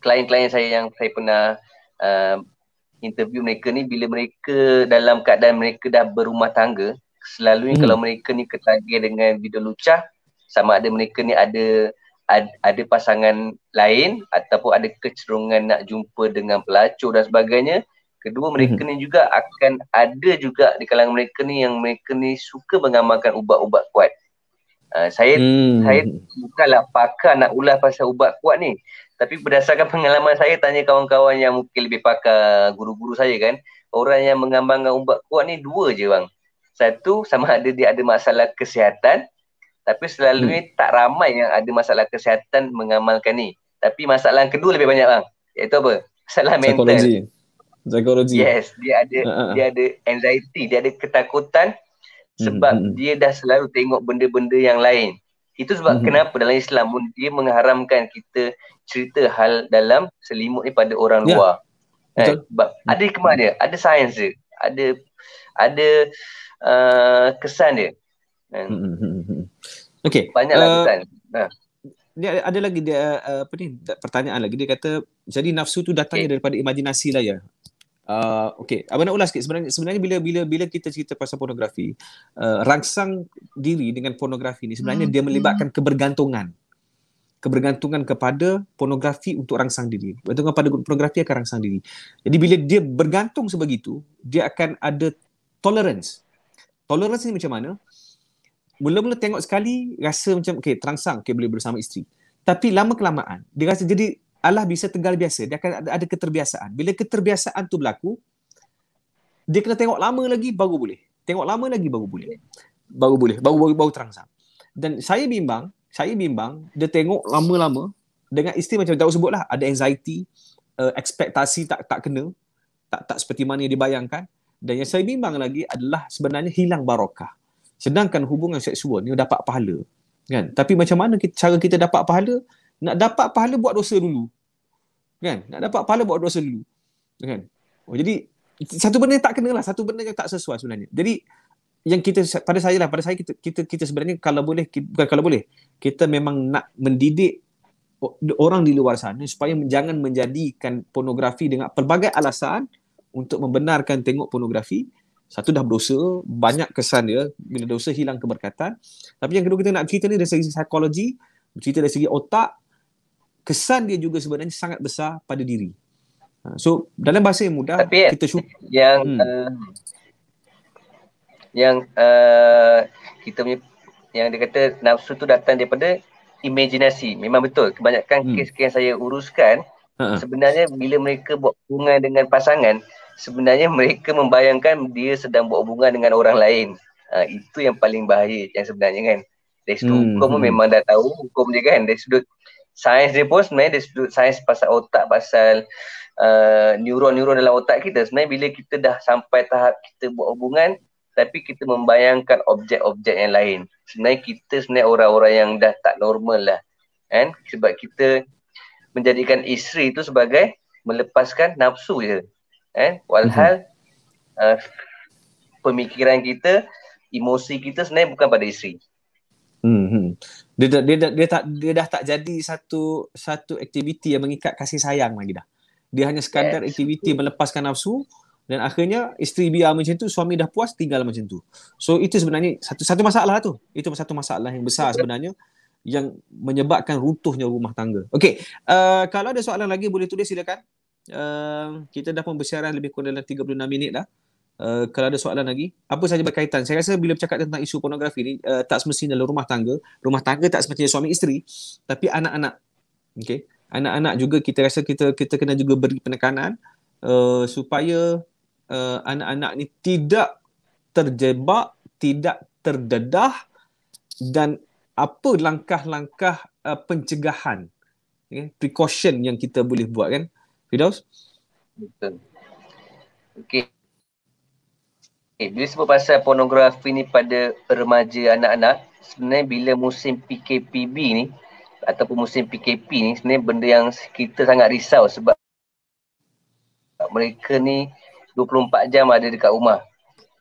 klien-klien saya yang saya pernah uh, interview mereka ni bila mereka dalam keadaan mereka dah berumah tangga selalu hmm. kalau mereka ni ketagih dengan video lucah sama ada mereka ni ada ad, ada pasangan lain ataupun ada kecerungan nak jumpa dengan pelacur dan sebagainya kedua mereka hmm. ni juga akan ada juga di kalangan mereka ni yang mereka ni suka mengamalkan ubat-ubat kuat Eh, saya hmm. saya bukanlah pakar nak ulas pasal ubat kuat ni. Tapi berdasarkan pengalaman saya tanya kawan-kawan yang mungkin lebih pakar guru-guru saya kan, orang yang mengambangkan ubat kuat ni dua je bang. Satu sama ada dia ada masalah kesihatan tapi selalu hmm. tak ramai yang ada masalah kesihatan mengamalkan ni. Tapi masalah yang kedua lebih banyak bang. Iaitu apa? Masalah mental. Psikologi. Psikologi. Yes, dia ada uh-huh. dia ada anxiety, dia ada ketakutan sebab mm-hmm. dia dah selalu tengok benda-benda yang lain. Itu sebab mm-hmm. kenapa dalam Islam pun dia mengharamkan kita cerita hal dalam selimut ni pada orang yeah. luar. Eh, sebab right? ada hikmah dia, ada sains dia, ada ada uh, kesan dia. Eh. Okay. Banyaklah uh, kesan. Ha. Ini ada lagi dia uh, apa ni pertanyaan lagi dia kata jadi nafsu tu datangnya okay. daripada imajinasi lah ya Uh, okay, apa nak ulas sebenarnya sebenarnya bila bila bila kita cerita pasal pornografi uh, rangsang diri dengan pornografi ni sebenarnya hmm. dia melibatkan kebergantungan kebergantungan kepada pornografi untuk rangsang diri. Bergantungan kepada pornografi akan rangsang diri. Jadi bila dia bergantung sebegitu, dia akan ada tolerance. Tolerance ni macam mana? Mula-mula tengok sekali, rasa macam okay, terangsang, okay, boleh bersama isteri. Tapi lama-kelamaan, dia rasa jadi Allah bisa tegar biasa. Dia akan ada, ada keterbiasaan. Bila keterbiasaan tu berlaku, dia kena tengok lama lagi baru boleh. Tengok lama lagi baru boleh. Baru boleh. Baru baru, baru terangsang. Dan saya bimbang, saya bimbang dia tengok lama-lama dengan isteri macam tahu sebutlah ada anxiety, uh, ekspektasi tak tak kena, tak tak seperti mana yang dibayangkan. Dan yang saya bimbang lagi adalah sebenarnya hilang barakah. Sedangkan hubungan seksual ni dapat pahala. Kan? Tapi macam mana kita, cara kita dapat pahala? nak dapat pahala buat dosa dulu kan nak dapat pahala buat dosa dulu kan oh, jadi satu benda tak kena lah satu benda yang tak sesuai sebenarnya jadi yang kita pada saya lah pada saya kita, kita kita sebenarnya kalau boleh kita, bukan kalau boleh kita memang nak mendidik orang di luar sana supaya jangan menjadikan pornografi dengan pelbagai alasan untuk membenarkan tengok pornografi satu dah berdosa banyak kesan dia bila dosa hilang keberkatan tapi yang kedua kita nak cerita ni dari segi psikologi cerita dari segi otak kesan dia juga sebenarnya sangat besar pada diri. Ha, so dalam bahasa yang mudah Tapi ya, kita syuk- yang hmm. uh, yang uh, kita punya yang dia kata nafsu tu datang daripada imajinasi. Memang betul kebanyakan hmm. kes-kes yang saya uruskan uh-huh. sebenarnya bila mereka buat hubungan dengan pasangan sebenarnya mereka membayangkan dia sedang buat hubungan dengan orang lain. Uh, itu yang paling bahaya yang sebenarnya kan. Dari sudut hmm. hukum hmm. memang dah tahu hukum dia kan. Dari sudut sains dia pun sebenarnya dia sudut sains pasal otak pasal uh, neuron-neuron dalam otak kita sebenarnya bila kita dah sampai tahap kita buat hubungan tapi kita membayangkan objek-objek yang lain sebenarnya kita sebenarnya orang-orang yang dah tak normal lah kan sebab kita menjadikan isteri itu sebagai melepaskan nafsu je kan walhal mm-hmm. uh, pemikiran kita emosi kita sebenarnya bukan pada isteri Hmm, hmm, dia, dia, dia, dia, tak, dia dah tak jadi satu satu aktiviti yang mengikat kasih sayang lagi dah. Dia hanya sekadar yes. aktiviti melepaskan nafsu dan akhirnya isteri biar macam tu, suami dah puas tinggal macam tu. So itu sebenarnya satu satu masalah tu. Itu satu masalah yang besar sebenarnya yang menyebabkan runtuhnya rumah tangga. Okay, uh, kalau ada soalan lagi boleh tulis silakan. Uh, kita dah pun bersiaran lebih kurang dalam 36 minit dah. Eh, kalau ada soalan lagi apa saja berkaitan saya rasa bila bercakap tentang isu pornografi ni uh, tak semestinya dalam rumah tangga rumah tangga tak semestinya suami isteri tapi anak-anak okey anak-anak juga kita rasa kita kita kena juga beri penekanan uh, supaya uh, anak-anak ni tidak terjebak tidak terdedah dan apa langkah-langkah uh, pencegahan okay? precaution yang kita boleh buat kan Fidaus? Okay. Eh, bila sebut pasal pornografi ni pada remaja anak-anak, sebenarnya bila musim PKPB ni ataupun musim PKP ni sebenarnya benda yang kita sangat risau sebab mereka ni 24 jam ada dekat rumah.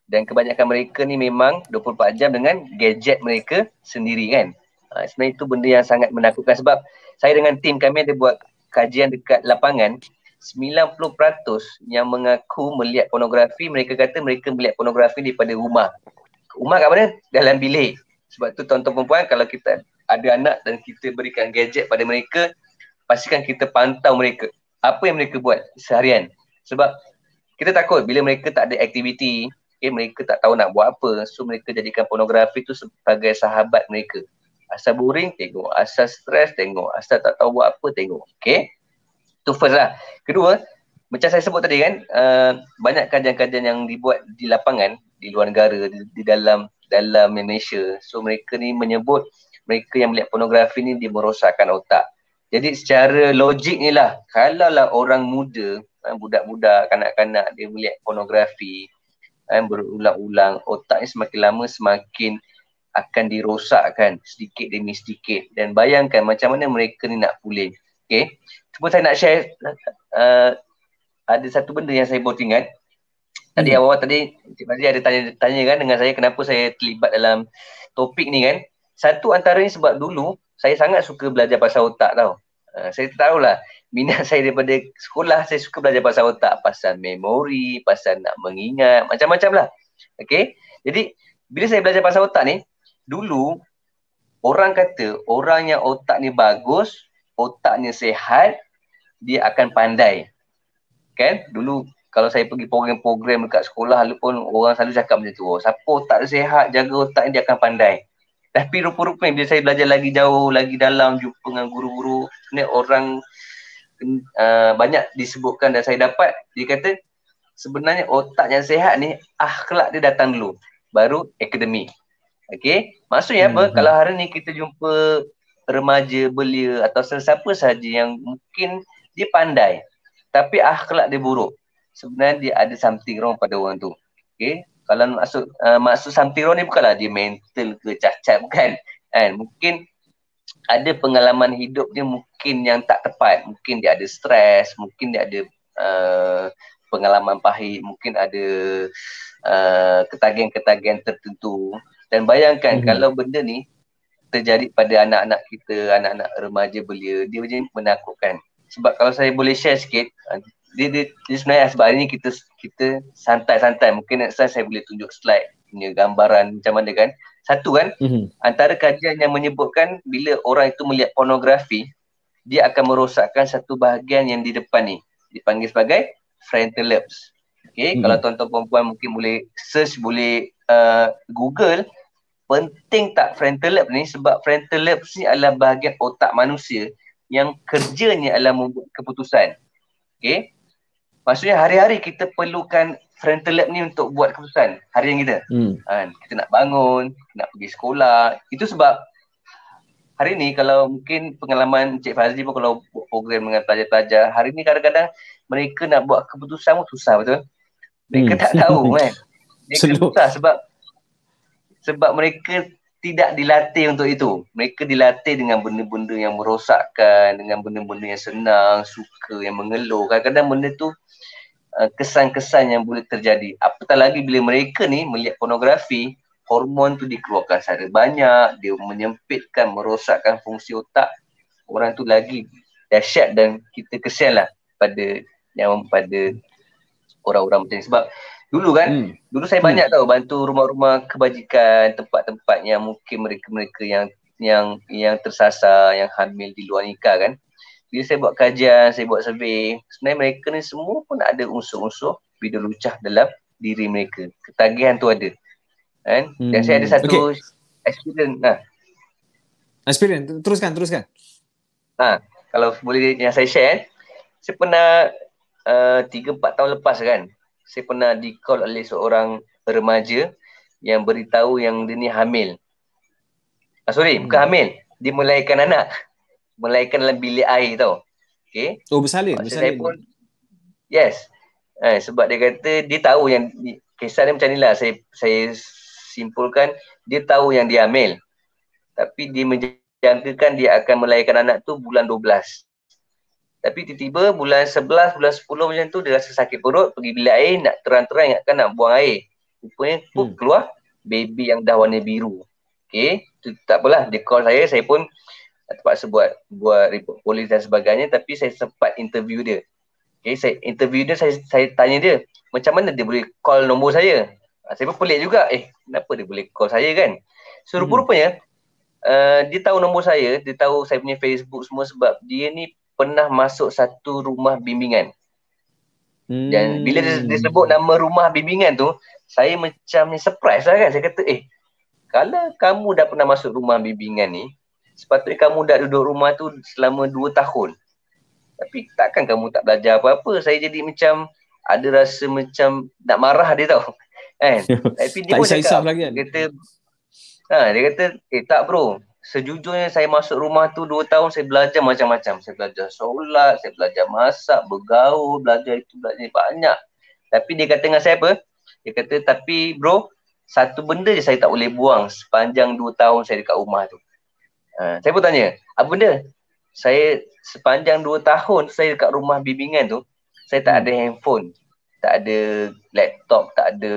Dan kebanyakan mereka ni memang 24 jam dengan gadget mereka sendiri kan. Ha, sebenarnya itu benda yang sangat menakutkan sebab saya dengan tim kami ada buat kajian dekat lapangan 90% yang mengaku melihat pornografi mereka kata mereka melihat pornografi daripada rumah. Rumah kat mana? Dalam bilik. Sebab tu tuan-tuan perempuan kalau kita ada anak dan kita berikan gadget pada mereka pastikan kita pantau mereka. Apa yang mereka buat seharian? Sebab kita takut bila mereka tak ada aktiviti, okay, eh, mereka tak tahu nak buat apa. So mereka jadikan pornografi tu sebagai sahabat mereka. Asal boring tengok, asal stres tengok, asal tak tahu buat apa tengok. Okay? Itu first lah. Kedua, macam saya sebut tadi kan, uh, banyak kajian-kajian yang dibuat di lapangan, di luar negara, di, di dalam dalam Malaysia. So mereka ni menyebut mereka yang melihat pornografi ni dia merosakkan otak. Jadi secara logik ni lah, kalau lah orang muda, eh, budak-budak, kanak-kanak dia melihat pornografi, eh, berulang-ulang, otaknya semakin lama semakin akan dirosakkan sedikit demi sedikit. Dan bayangkan macam mana mereka ni nak pulih. Okay cuma saya nak share uh, ada satu benda yang saya baru ingat kan. tadi hmm. awal tadi Encik Fazli ada tanya, tanya kan dengan saya kenapa saya terlibat dalam topik ni kan satu antaranya sebab dulu saya sangat suka belajar pasal otak tau uh, saya tahu lah minat saya daripada sekolah saya suka belajar pasal otak pasal memori, pasal nak mengingat macam-macam lah okay? jadi bila saya belajar pasal otak ni dulu orang kata orang yang otak ni bagus otaknya sehat, dia akan pandai kan dulu kalau saya pergi program-program dekat sekolah lalu pun orang selalu cakap macam tu oh, siapa otak sihat jaga otak dia akan pandai tapi rupa-rupa bila saya belajar lagi jauh lagi dalam jumpa dengan guru-guru ni orang uh, banyak disebutkan dan saya dapat dia kata sebenarnya otak yang sihat ni akhlak dia datang dulu baru akademik okay? maksudnya apa? Hmm. Kalau hari ni kita jumpa remaja belia atau sesiapa saja yang mungkin dia pandai tapi akhlak dia buruk sebenarnya dia ada something wrong pada orang tu okey kalau maksud uh, maksud something wrong ni bukanlah dia mental ke cacat bukan kan mungkin ada pengalaman hidup dia mungkin yang tak tepat mungkin dia ada stres mungkin dia ada uh, pengalaman pahit mungkin ada uh, ketagihan-ketagihan tertentu dan bayangkan hmm. kalau benda ni terjadi pada anak-anak kita, anak-anak remaja belia, dia macam menakutkan. Sebab kalau saya boleh share sikit, ah, dia, dia, dia sebenarnya sebab hari ni kita kita santai-santai. Mungkin next time saya boleh tunjuk slide punya gambaran macam mana kan. Satu kan, mm-hmm. antara kajian yang menyebutkan bila orang itu melihat pornografi, dia akan merosakkan satu bahagian yang di depan ni. Dipanggil sebagai frontal lobes. Okay, mm-hmm. kalau tuan-tuan perempuan mungkin boleh search, boleh uh, google penting tak frontal lab ni sebab frontal lab ni adalah bahagian otak manusia yang kerjanya adalah membuat keputusan. Okey. Maksudnya hari-hari kita perlukan frontal lab ni untuk buat keputusan hari yang kita. Hmm. Ha, kita nak bangun, nak pergi sekolah. Itu sebab hari ni kalau mungkin pengalaman Cik Fazli pun kalau buat program dengan pelajar-pelajar, hari ni kadang-kadang mereka nak buat keputusan pun susah betul. Mereka hmm. tak tahu kan. Mereka susah sebab sebab mereka tidak dilatih untuk itu. Mereka dilatih dengan benda-benda yang merosakkan, dengan benda-benda yang senang, suka, yang mengeluh. Kadang-kadang benda tu eh, kesan-kesan yang boleh terjadi. Apatah lagi bila mereka ni melihat pornografi, hormon tu dikeluarkan secara banyak, dia menyempitkan, merosakkan fungsi otak. Orang tu lagi dahsyat dan kita kesianlah pada yang pada orang-orang macam ni. Sebab Dulu kan, hmm. dulu saya banyak hmm. tahu bantu rumah-rumah kebajikan, tempat-tempat yang mungkin mereka-mereka yang yang yang tersasar, yang hamil di luar nikah kan. Bila saya buat kajian, saya buat survey, sebenarnya mereka ni semua pun ada unsur-unsur bila lucah dalam diri mereka. Ketagihan tu ada. Kan? Hmm. Dan saya ada hmm. satu okay. experience. Nah. Experience, teruskan, teruskan. Nah, ha, kalau boleh yang saya share, eh. saya pernah uh, eh, 3-4 tahun lepas kan, saya pernah di call oleh seorang remaja yang beritahu yang dia ni hamil. Ah, sorry, hmm. bukan hamil. Dia melahirkan anak. Melahirkan dalam bilik air tau. Okay. Oh, bersalin. Maksud bersalin. pun, yes. Eh, sebab dia kata, dia tahu yang, kisah dia macam ni lah. Saya, saya simpulkan, dia tahu yang dia hamil. Tapi dia menjangkakan dia akan melahirkan anak tu bulan tapi tiba-tiba bulan 11, bulan 10 macam tu dia rasa sakit perut, pergi bilik air, nak terang-terang ingatkan nak buang air. Rupanya hmm. pun keluar baby yang dah warna biru. Okay, tu tak apalah. Dia call saya, saya pun terpaksa buat buat report polis dan sebagainya tapi saya sempat interview dia. Okay, saya interview dia, saya, saya tanya dia macam mana dia boleh call nombor saya. Ah, saya pun pelik juga, eh kenapa dia boleh call saya kan? So, rupanya hmm. uh, dia tahu nombor saya, dia tahu saya punya Facebook semua sebab dia ni pernah masuk satu rumah bimbingan. Hmm. Dan bila dia sebut nama rumah bimbingan tu, saya macam ni surprise lah kan. Saya kata, eh, kalau kamu dah pernah masuk rumah bimbingan ni, sepatutnya kamu dah duduk rumah tu selama dua tahun. Tapi takkan kamu tak belajar apa-apa. Saya jadi macam ada rasa macam nak marah dia tau. kan? Tapi dia pun cakap, lagi kan? kata, ha, dia kata, eh tak bro, sejujurnya saya masuk rumah tu dua tahun saya belajar macam-macam. Saya belajar solat, saya belajar masak, bergaul, belajar itu, belajar banyak. Tapi dia kata dengan saya apa? Dia kata, tapi bro, satu benda je saya tak boleh buang sepanjang dua tahun saya dekat rumah tu. Uh, saya pun tanya, apa benda? Saya sepanjang dua tahun saya dekat rumah bimbingan tu, saya tak ada handphone, tak ada laptop, tak ada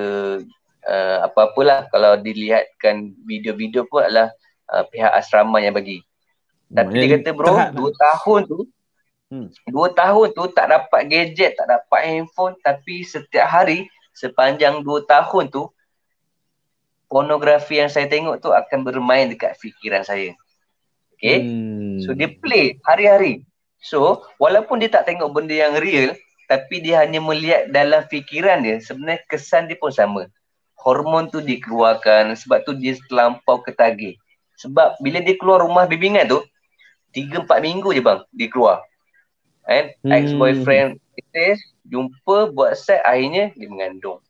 uh, apa-apalah. Kalau dilihatkan video-video pun adalah uh, pihak asrama yang bagi. Tapi hmm, dia kata bro, 2 tahun tu hmm. 2 tahun tu tak dapat gadget, tak dapat handphone tapi setiap hari sepanjang dua tahun tu pornografi yang saya tengok tu akan bermain dekat fikiran saya. Okay? Hmm. So dia play hari-hari. So walaupun dia tak tengok benda yang real tapi dia hanya melihat dalam fikiran dia sebenarnya kesan dia pun sama. Hormon tu dikeluarkan sebab tu dia terlampau ketagih. Sebab bila dia keluar rumah bimbingan tu tiga empat minggu je bang dia keluar And hmm. ex-boyfriend kisah Jumpa buat set akhirnya dia mengandung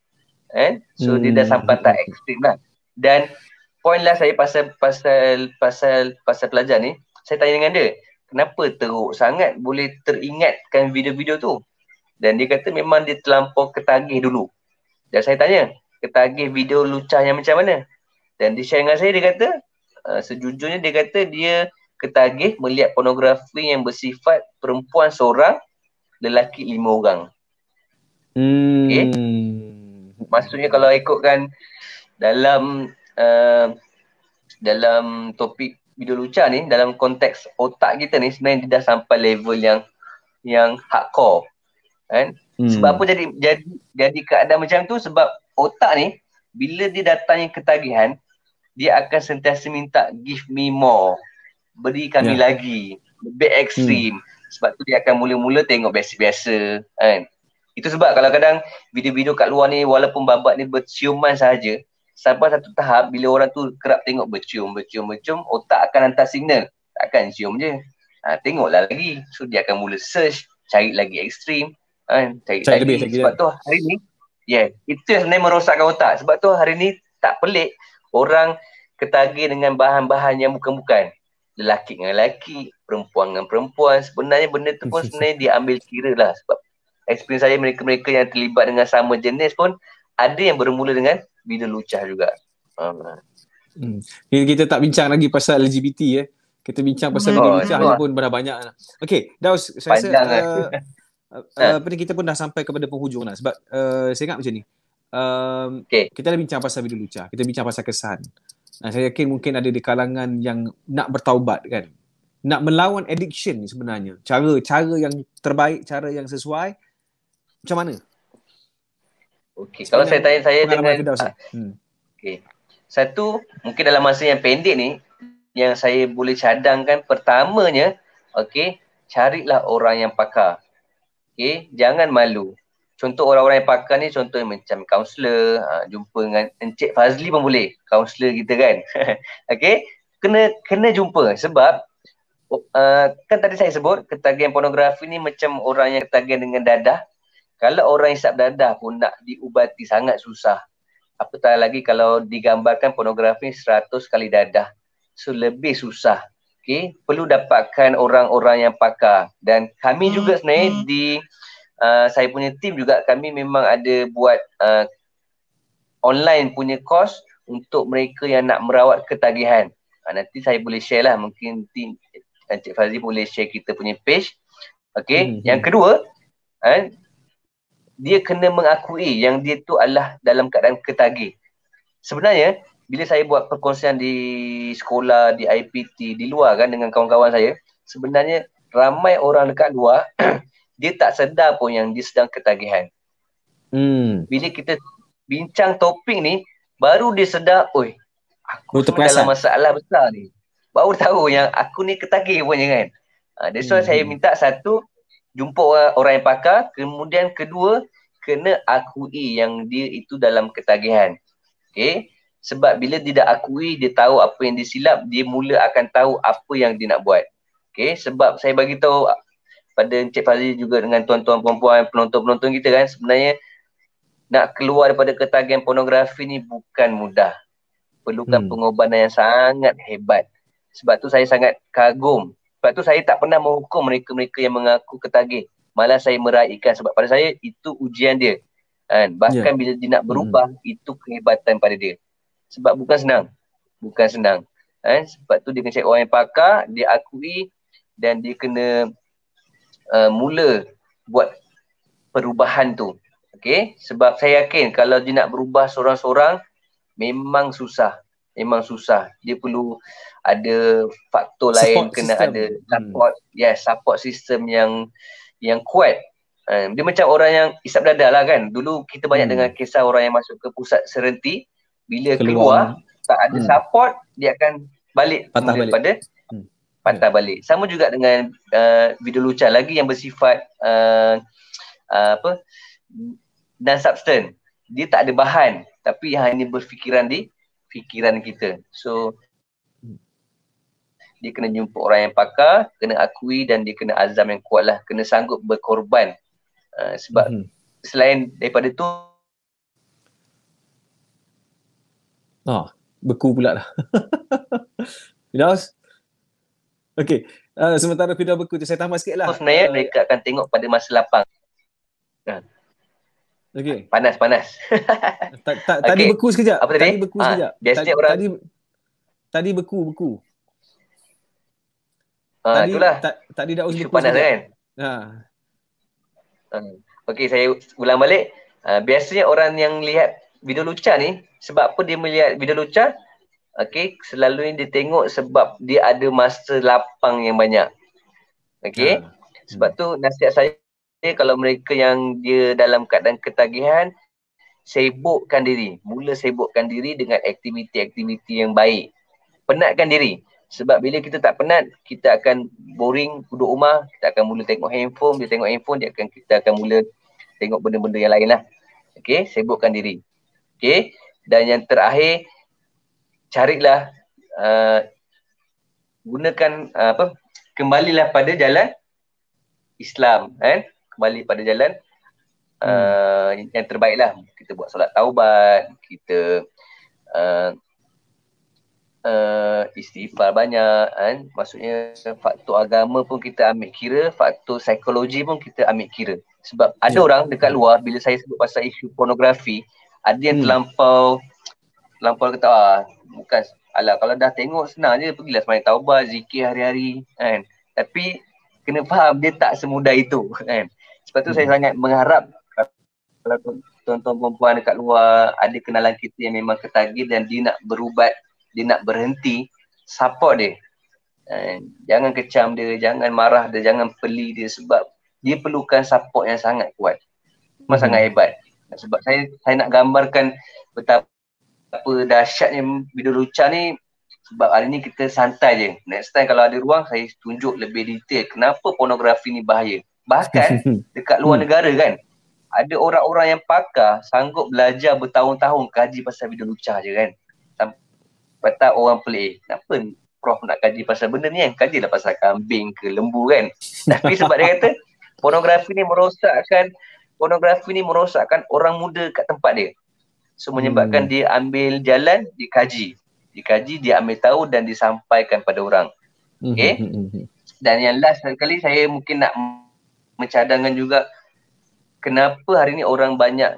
And so hmm. dia dah hmm. sampai tak ekstrim lah Dan point lah saya pasal, pasal, pasal, pasal pelajar ni Saya tanya dengan dia Kenapa teruk sangat boleh teringatkan video-video tu Dan dia kata memang dia terlampau ketagih dulu Dan saya tanya ketagih video lucahnya macam mana dan dia share dengan saya, dia kata Eh, sejujurnya dia kata dia ketagih melihat pornografi yang bersifat perempuan seorang lelaki lima orang. Hmm. Okay. Maksudnya kalau ikutkan dalam uh, dalam topik video lucah ni dalam konteks otak kita ni sebenarnya dia dah sampai level yang yang hardcore. Kan? Hmm. Sebab apa jadi jadi jadi keadaan macam tu sebab otak ni bila dia datangnya ketagihan dia akan sentiasa minta give me more beri kami yeah. lagi lebih ekstrim hmm. sebab tu dia akan mula-mula tengok biasa-biasa kan itu sebab kalau kadang video-video kat luar ni walaupun babak ni berciuman saja sampai satu tahap bila orang tu kerap tengok bercium bercium bercium otak akan hantar signal takkan cium je ha, tengoklah lagi so dia akan mula search cari lagi ekstrim kan cari, cari lagi lebih, sebab tu hari ni yeah itu yang sebenarnya merosakkan otak sebab tu hari ni tak pelik orang ketagih dengan bahan-bahan yang bukan-bukan. Lelaki dengan lelaki, perempuan dengan perempuan. Sebenarnya benda tu pun hmm, hmm, hmm. sebenarnya diambil kira lah sebab experience saya mereka-mereka yang terlibat dengan sama jenis pun ada yang bermula dengan bila lucah juga. Hmm. Kita tak bincang lagi pasal LGBT ya. Eh. Kita bincang pasal hmm. bila oh, lucah oh, pun dah banyak. Lah. Okay, Daus, saya Panjang rasa uh, uh, kita pun dah sampai kepada penghujung lah sebab uh, saya ingat macam ni um, okay. kita dah bincang pasal video lucah. Kita bincang pasal kesan. Nah, saya yakin mungkin ada di kalangan yang nak bertaubat kan. Nak melawan addiction sebenarnya. Cara-cara yang terbaik, cara yang sesuai. Macam mana? Okey, kalau saya tanya saya dengan Fidaw, uh, ah. eh? hmm. okay. Satu, mungkin dalam masa yang pendek ni yang saya boleh cadangkan pertamanya, okey, carilah orang yang pakar. Okey, jangan malu contoh orang-orang yang pakar ni contoh macam kaunselor, ha, jumpa dengan Encik Fazli pun boleh, kaunselor kita kan. okay, kena kena jumpa sebab uh, kan tadi saya sebut ketagihan pornografi ni macam orang yang ketagihan dengan dadah. Kalau orang isap dadah pun nak diubati sangat susah. Apatah lagi kalau digambarkan pornografi 100 kali dadah. So lebih susah. Okay. Perlu dapatkan orang-orang yang pakar. Dan kami hmm. juga sebenarnya hmm. di Uh, saya punya team juga kami memang ada buat uh, online punya course untuk mereka yang nak merawat ketagihan. Uh, nanti saya boleh share lah mungkin team Encik eh, Fazli boleh share kita punya page. Okay. Hmm, hmm, yang hmm. kedua, uh, dia kena mengakui yang dia tu adalah dalam keadaan ketagih. Sebenarnya, bila saya buat perkongsian di sekolah, di IPT, di luar kan dengan kawan-kawan saya, sebenarnya ramai orang dekat luar dia tak sedar pun yang dia sedang ketagihan. Hmm. Bila kita bincang topik ni, baru dia sedar, oi, aku dalam masalah besar ni. Baru tahu yang aku ni ketagih punya kan. Ha, that's why hmm. saya minta satu, jumpa orang yang pakar. Kemudian kedua, kena akui yang dia itu dalam ketagihan. Okay? Sebab bila dia dah akui, dia tahu apa yang disilap. dia mula akan tahu apa yang dia nak buat. Okay? Sebab saya bagi tahu pada Encik Fazli juga dengan tuan-tuan perempuan penonton-penonton kita kan sebenarnya nak keluar daripada ketagihan pornografi ni bukan mudah. Perlukan hmm. pengobatan yang sangat hebat. Sebab tu saya sangat kagum. Sebab tu saya tak pernah menghukum mereka-mereka yang mengaku ketagih. Malah saya meraihkan sebab pada saya itu ujian dia. Kan? Bahkan yeah. bila dia nak berubah hmm. itu kehebatan pada dia. Sebab bukan senang. Bukan senang. Kan? Sebab tu dia kena cek orang yang pakar, dia akui dan dia kena uh, mula buat perubahan tu. Okay? Sebab saya yakin kalau dia nak berubah seorang-seorang, memang susah. Memang susah. Dia perlu ada faktor support lain, system. kena ada hmm. support. Hmm. Yes, support system yang yang kuat. Uh, dia macam orang yang isap dadah lah kan. Dulu kita banyak hmm. dengar kisah orang yang masuk ke pusat serenti, bila keluar, keluar tak ada hmm. support, dia akan balik, balik. pada pantai balik. Sama juga dengan uh, video lucah lagi yang bersifat uh, uh, apa dan substan. Dia tak ada bahan tapi hanya berfikiran di fikiran kita. So dia kena jumpa orang yang pakar, kena akui dan dia kena azam yang kuat lah, kena sanggup berkorban. Uh, sebab hmm. selain daripada tu oh beku pula lah. Binaus, Okey. Uh, sementara pida beku tu saya tambah sikit lah. sebenarnya uh, mereka akan tengok pada masa lapang. Uh. Okey. Panas, panas. tak, tak, okay. Tadi beku sekejap. Apa tadi? beku ha, sekejap. Biasanya tadi, orang... Tadi, tadi beku, beku. Ha, tadi, itulah. Ta, tadi dah usah panas sekejap. kan? Ha. Uh. Okey, saya ulang balik. Uh, biasanya orang yang lihat video lucah ni, sebab apa dia melihat video lucah? okey selalu yang dia tengok sebab dia ada masa lapang yang banyak okey ha. sebab tu nasihat saya kalau mereka yang dia dalam keadaan ketagihan sibukkan diri mula sibukkan diri dengan aktiviti-aktiviti yang baik penatkan diri sebab bila kita tak penat kita akan boring duduk rumah kita akan mula tengok handphone dia tengok handphone dia akan kita akan mula tengok benda-benda yang lain lah okey sibukkan diri okey dan yang terakhir carilah uh, gunakan uh, apa kembalilah pada jalan Islam kan kembali pada jalan uh, hmm. yang terbaiklah kita buat solat taubat kita uh, uh, istighfar banyak kan maksudnya faktor agama pun kita ambil kira faktor psikologi pun kita ambil kira sebab ada yeah. orang dekat luar bila saya sebut pasal isu pornografi ada yang hmm. terlampau lampau kata ah bukan ala kalau dah tengok senang je pergilah semai taubat zikir hari-hari kan tapi kena faham dia tak semudah itu kan sebab tu hmm. saya sangat mengharap kalau tuan-tuan perempuan dekat luar ada kenalan kita yang memang ketagih dan dia nak berubat dia nak berhenti support dia kan? jangan kecam dia jangan marah dia jangan peli dia sebab dia perlukan support yang sangat kuat memang hmm. sangat hebat sebab saya saya nak gambarkan betapa apa dahsyatnya video lucah ni sebab hari ni kita santai je. Next time kalau ada ruang saya tunjuk lebih detail kenapa pornografi ni bahaya. Bahkan dekat luar hmm. negara kan ada orang-orang yang pakar sanggup belajar bertahun-tahun kaji pasal video lucah je kan. Sampai tak orang play. Kenapa prof nak kaji pasal benda ni kan? Kaji lah pasal kambing ke lembu kan. Tapi sebab dia kata pornografi ni merosakkan pornografi ni merosakkan orang muda kat tempat dia. So menyebabkan hmm. dia ambil jalan dikaji. Dikaji dia ambil tahu dan disampaikan pada orang. Hmm, okay. Hmm, hmm, dan yang last sekali saya mungkin nak mencadangkan juga kenapa hari ini orang banyak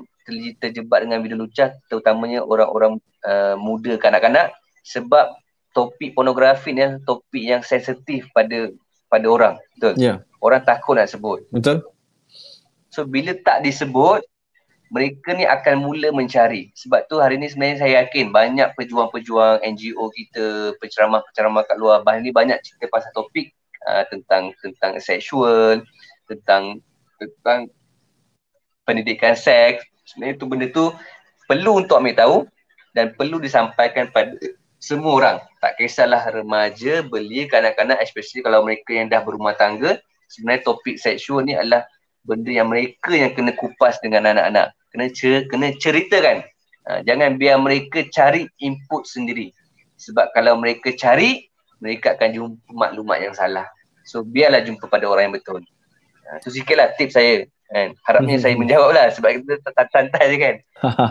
terjebak dengan video lucah terutamanya orang-orang uh, muda kanak-kanak sebab topik pornografi ni topik yang sensitif pada pada orang betul yeah. orang takut nak sebut betul so bila tak disebut mereka ni akan mula mencari. Sebab tu hari ni sebenarnya saya yakin banyak pejuang-pejuang NGO kita, penceramah-penceramah kat luar bahan ni banyak cerita pasal topik uh, tentang tentang seksual, tentang tentang pendidikan seks. Sebenarnya tu benda tu perlu untuk ambil tahu dan perlu disampaikan pada semua orang. Tak kisahlah remaja, belia, kanak-kanak especially kalau mereka yang dah berumah tangga, sebenarnya topik seksual ni adalah benda yang mereka yang kena kupas dengan anak-anak kena cer- kena ceritakan ha, jangan biar mereka cari input sendiri sebab kalau mereka cari mereka akan jumpa maklumat yang salah so biarlah jumpa pada orang yang betul ha, tu sikitlah tip saya kan harapnya hmm. saya menjawablah sebab kita tertantai je kan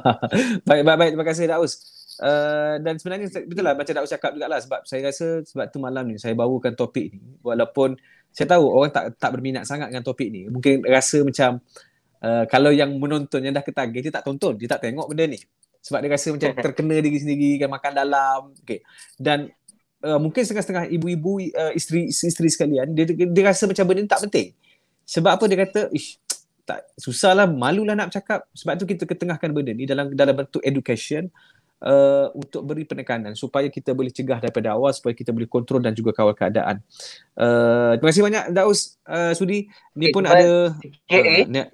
baik baik baik terima kasih Daus Uh, eh, dan sebenarnya betul lah macam Daus cakap juga lah sebab saya rasa sebab tu malam ni saya bawakan topik ni walaupun saya tahu orang tak tak berminat sangat dengan topik ni mungkin rasa macam uh, Eh, kalau yang menonton yang dah ketagih dia tak tonton dia tak tengok benda ni sebab dia rasa macam terkena diri sendiri kan makan dalam okey dan uh, mungkin setengah-setengah ibu-ibu uh, isteri isteri sekalian dia dia rasa macam benda ni tak penting sebab apa dia kata ish tak susahlah malulah nak cakap sebab tu kita ketengahkan benda ni dalam dalam bentuk education Uh, untuk beri penekanan supaya kita boleh cegah daripada awal supaya kita boleh kontrol dan juga kawal keadaan. Uh, terima kasih banyak Daus uh, Sudi. Ni okay, pun ada uh,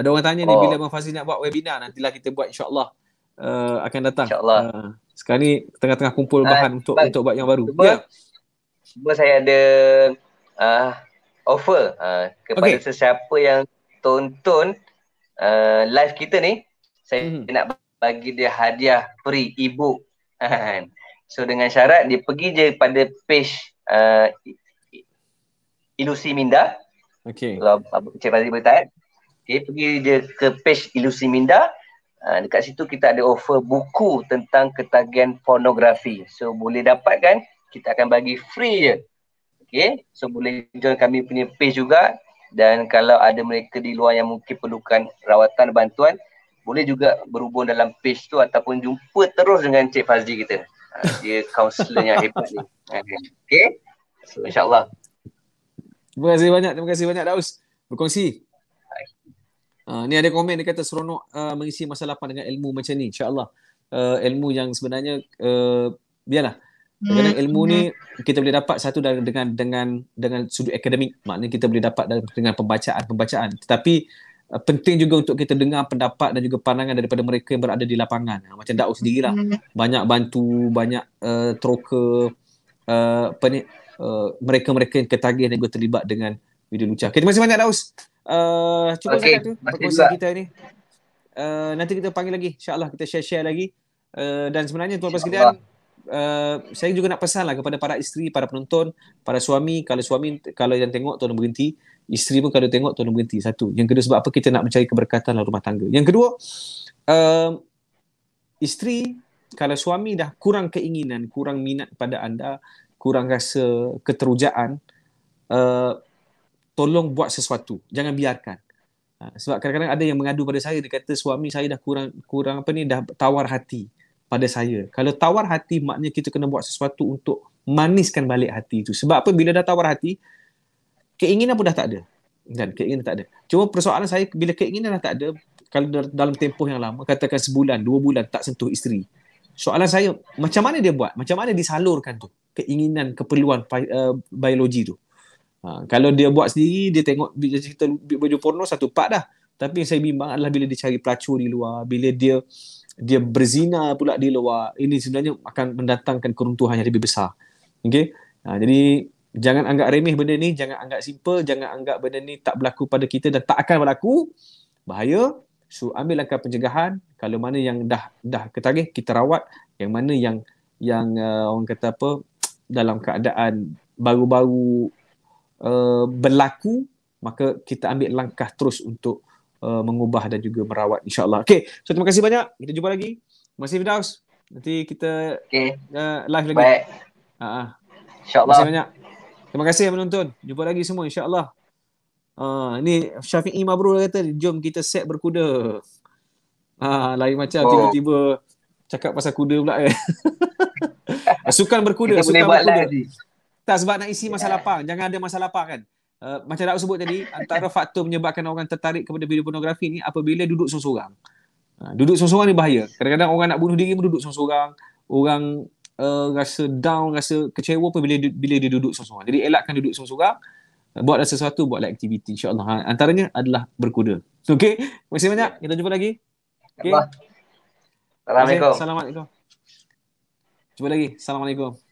ada orang tanya oh. ni bila oh. Abang Fazli nak buat webinar nantilah kita buat insyaAllah uh, akan datang. InsyaAllah. Uh, sekarang ni tengah-tengah kumpul ah, bahan uh, untuk untuk buat yang baru. Cuba, yeah. cuba saya ada uh, offer uh, kepada okay. sesiapa yang tonton uh, live kita ni. Saya hmm. nak bagi dia hadiah free e so dengan syarat dia pergi je pada page uh, Ilusi Minda. Okay. Kalau Encik Fazli boleh tak Okay, pergi dia ke page Ilusi Minda. Uh, dekat situ kita ada offer buku tentang ketagihan pornografi. So boleh dapat kan? kita akan bagi free je. Okay, so boleh join kami punya page juga. Dan kalau ada mereka di luar yang mungkin perlukan rawatan bantuan, boleh juga berhubung dalam page tu ataupun jumpa terus dengan Cik Fazli kita. Ah, dia kaunselor yang hebat ni. Okay? So, insyaAllah. Terima kasih banyak. Terima kasih banyak, Daus. Berkongsi. Uh, ni ada komen dia kata seronok uh, mengisi masa lapan dengan ilmu macam ni. InsyaAllah. Uh, ilmu yang sebenarnya uh, biarlah. Kadang-kadang hmm, ilmu ni hmm. kita boleh dapat satu dari, dengan dengan dengan sudut akademik. Maknanya kita boleh dapat dengan pembacaan-pembacaan. Tetapi uh, penting juga untuk kita dengar pendapat dan juga pandangan daripada mereka yang berada di lapangan. Macam dakwah sendirilah. Hmm. Banyak bantu, banyak uh, troka, uh, apa ni, uh, mereka-mereka yang ketagih dan juga terlibat dengan video lucah. Okay, terima kasih banyak Daus uh, eh, cukup okay. sangat tu perkongsian kita ni. Uh, nanti kita panggil lagi. InsyaAllah kita share-share lagi. Uh, dan sebenarnya Tuan Presiden, Uh, saya juga nak pesan lah kepada para isteri, para penonton, para suami. Kalau suami kalau yang tengok tolong berhenti. Isteri pun kalau tengok tolong berhenti. Satu. Yang kedua sebab apa kita nak mencari keberkatan dalam rumah tangga. Yang kedua, uh, isteri kalau suami dah kurang keinginan, kurang minat pada anda, kurang rasa keterujaan, uh, tolong buat sesuatu jangan biarkan ha, sebab kadang-kadang ada yang mengadu pada saya dia kata suami saya dah kurang kurang apa ni dah tawar hati pada saya kalau tawar hati maknanya kita kena buat sesuatu untuk maniskan balik hati itu sebab apa bila dah tawar hati keinginan pun dah tak ada dan keinginan tak ada cuma persoalan saya bila keinginan dah tak ada kalau dalam tempoh yang lama katakan sebulan dua bulan tak sentuh isteri soalan saya macam mana dia buat macam mana disalurkan tu keinginan keperluan eh, biologi tu Ha, kalau dia buat sendiri, dia tengok bila cerita baju porno satu part dah. Tapi yang saya bimbang adalah bila dia cari pelacur di luar, bila dia dia berzina pula di luar, ini sebenarnya akan mendatangkan keruntuhan yang lebih besar. Okay? Ha, jadi jangan anggap remeh benda ni, jangan anggap simple, jangan anggap benda ni tak berlaku pada kita dan tak akan berlaku. Bahaya, so ambil langkah pencegahan. Kalau mana yang dah dah ketagih, kita rawat. Yang mana yang yang uh, orang kata apa, dalam keadaan baru-baru Eh, berlaku maka kita ambil langkah terus untuk uh, mengubah dan juga merawat insyaallah. Okey, so terima kasih banyak. Kita jumpa lagi. Terima kasih Fidaus. Nanti kita okay. uh, eh, live lagi. Baik. Ha ah. Insyaallah. Terima kasih banyak. Terima kasih yang menonton. Jumpa lagi semua insyaallah. Ah, uh, ni Syafiq Mabrur kata jom kita set berkuda. Ah, uh, lain macam oh. tiba-tiba cakap pasal kuda pula eh. sukan berkuda, kita sukan boleh berkuda. Buat lah, tak sebab nak isi masa yeah. lapang. Jangan ada masa lapang kan. Uh, macam Dato' sebut tadi, antara faktor menyebabkan orang tertarik kepada video pornografi ni apabila duduk seorang-seorang. Uh, duduk seorang-seorang ni bahaya. Kadang-kadang orang nak bunuh diri pun duduk seorang-seorang. Orang uh, rasa down, rasa kecewa pun bila, bila dia duduk seorang-seorang. Jadi elakkan duduk seorang-seorang. Uh, buatlah sesuatu, buatlah aktiviti insyaAllah. Ha, antaranya adalah berkuda. okay, terima kasih banyak. Kita jumpa lagi. Okay. Assalamualaikum. Assalamualaikum. Jumpa lagi. Assalamualaikum.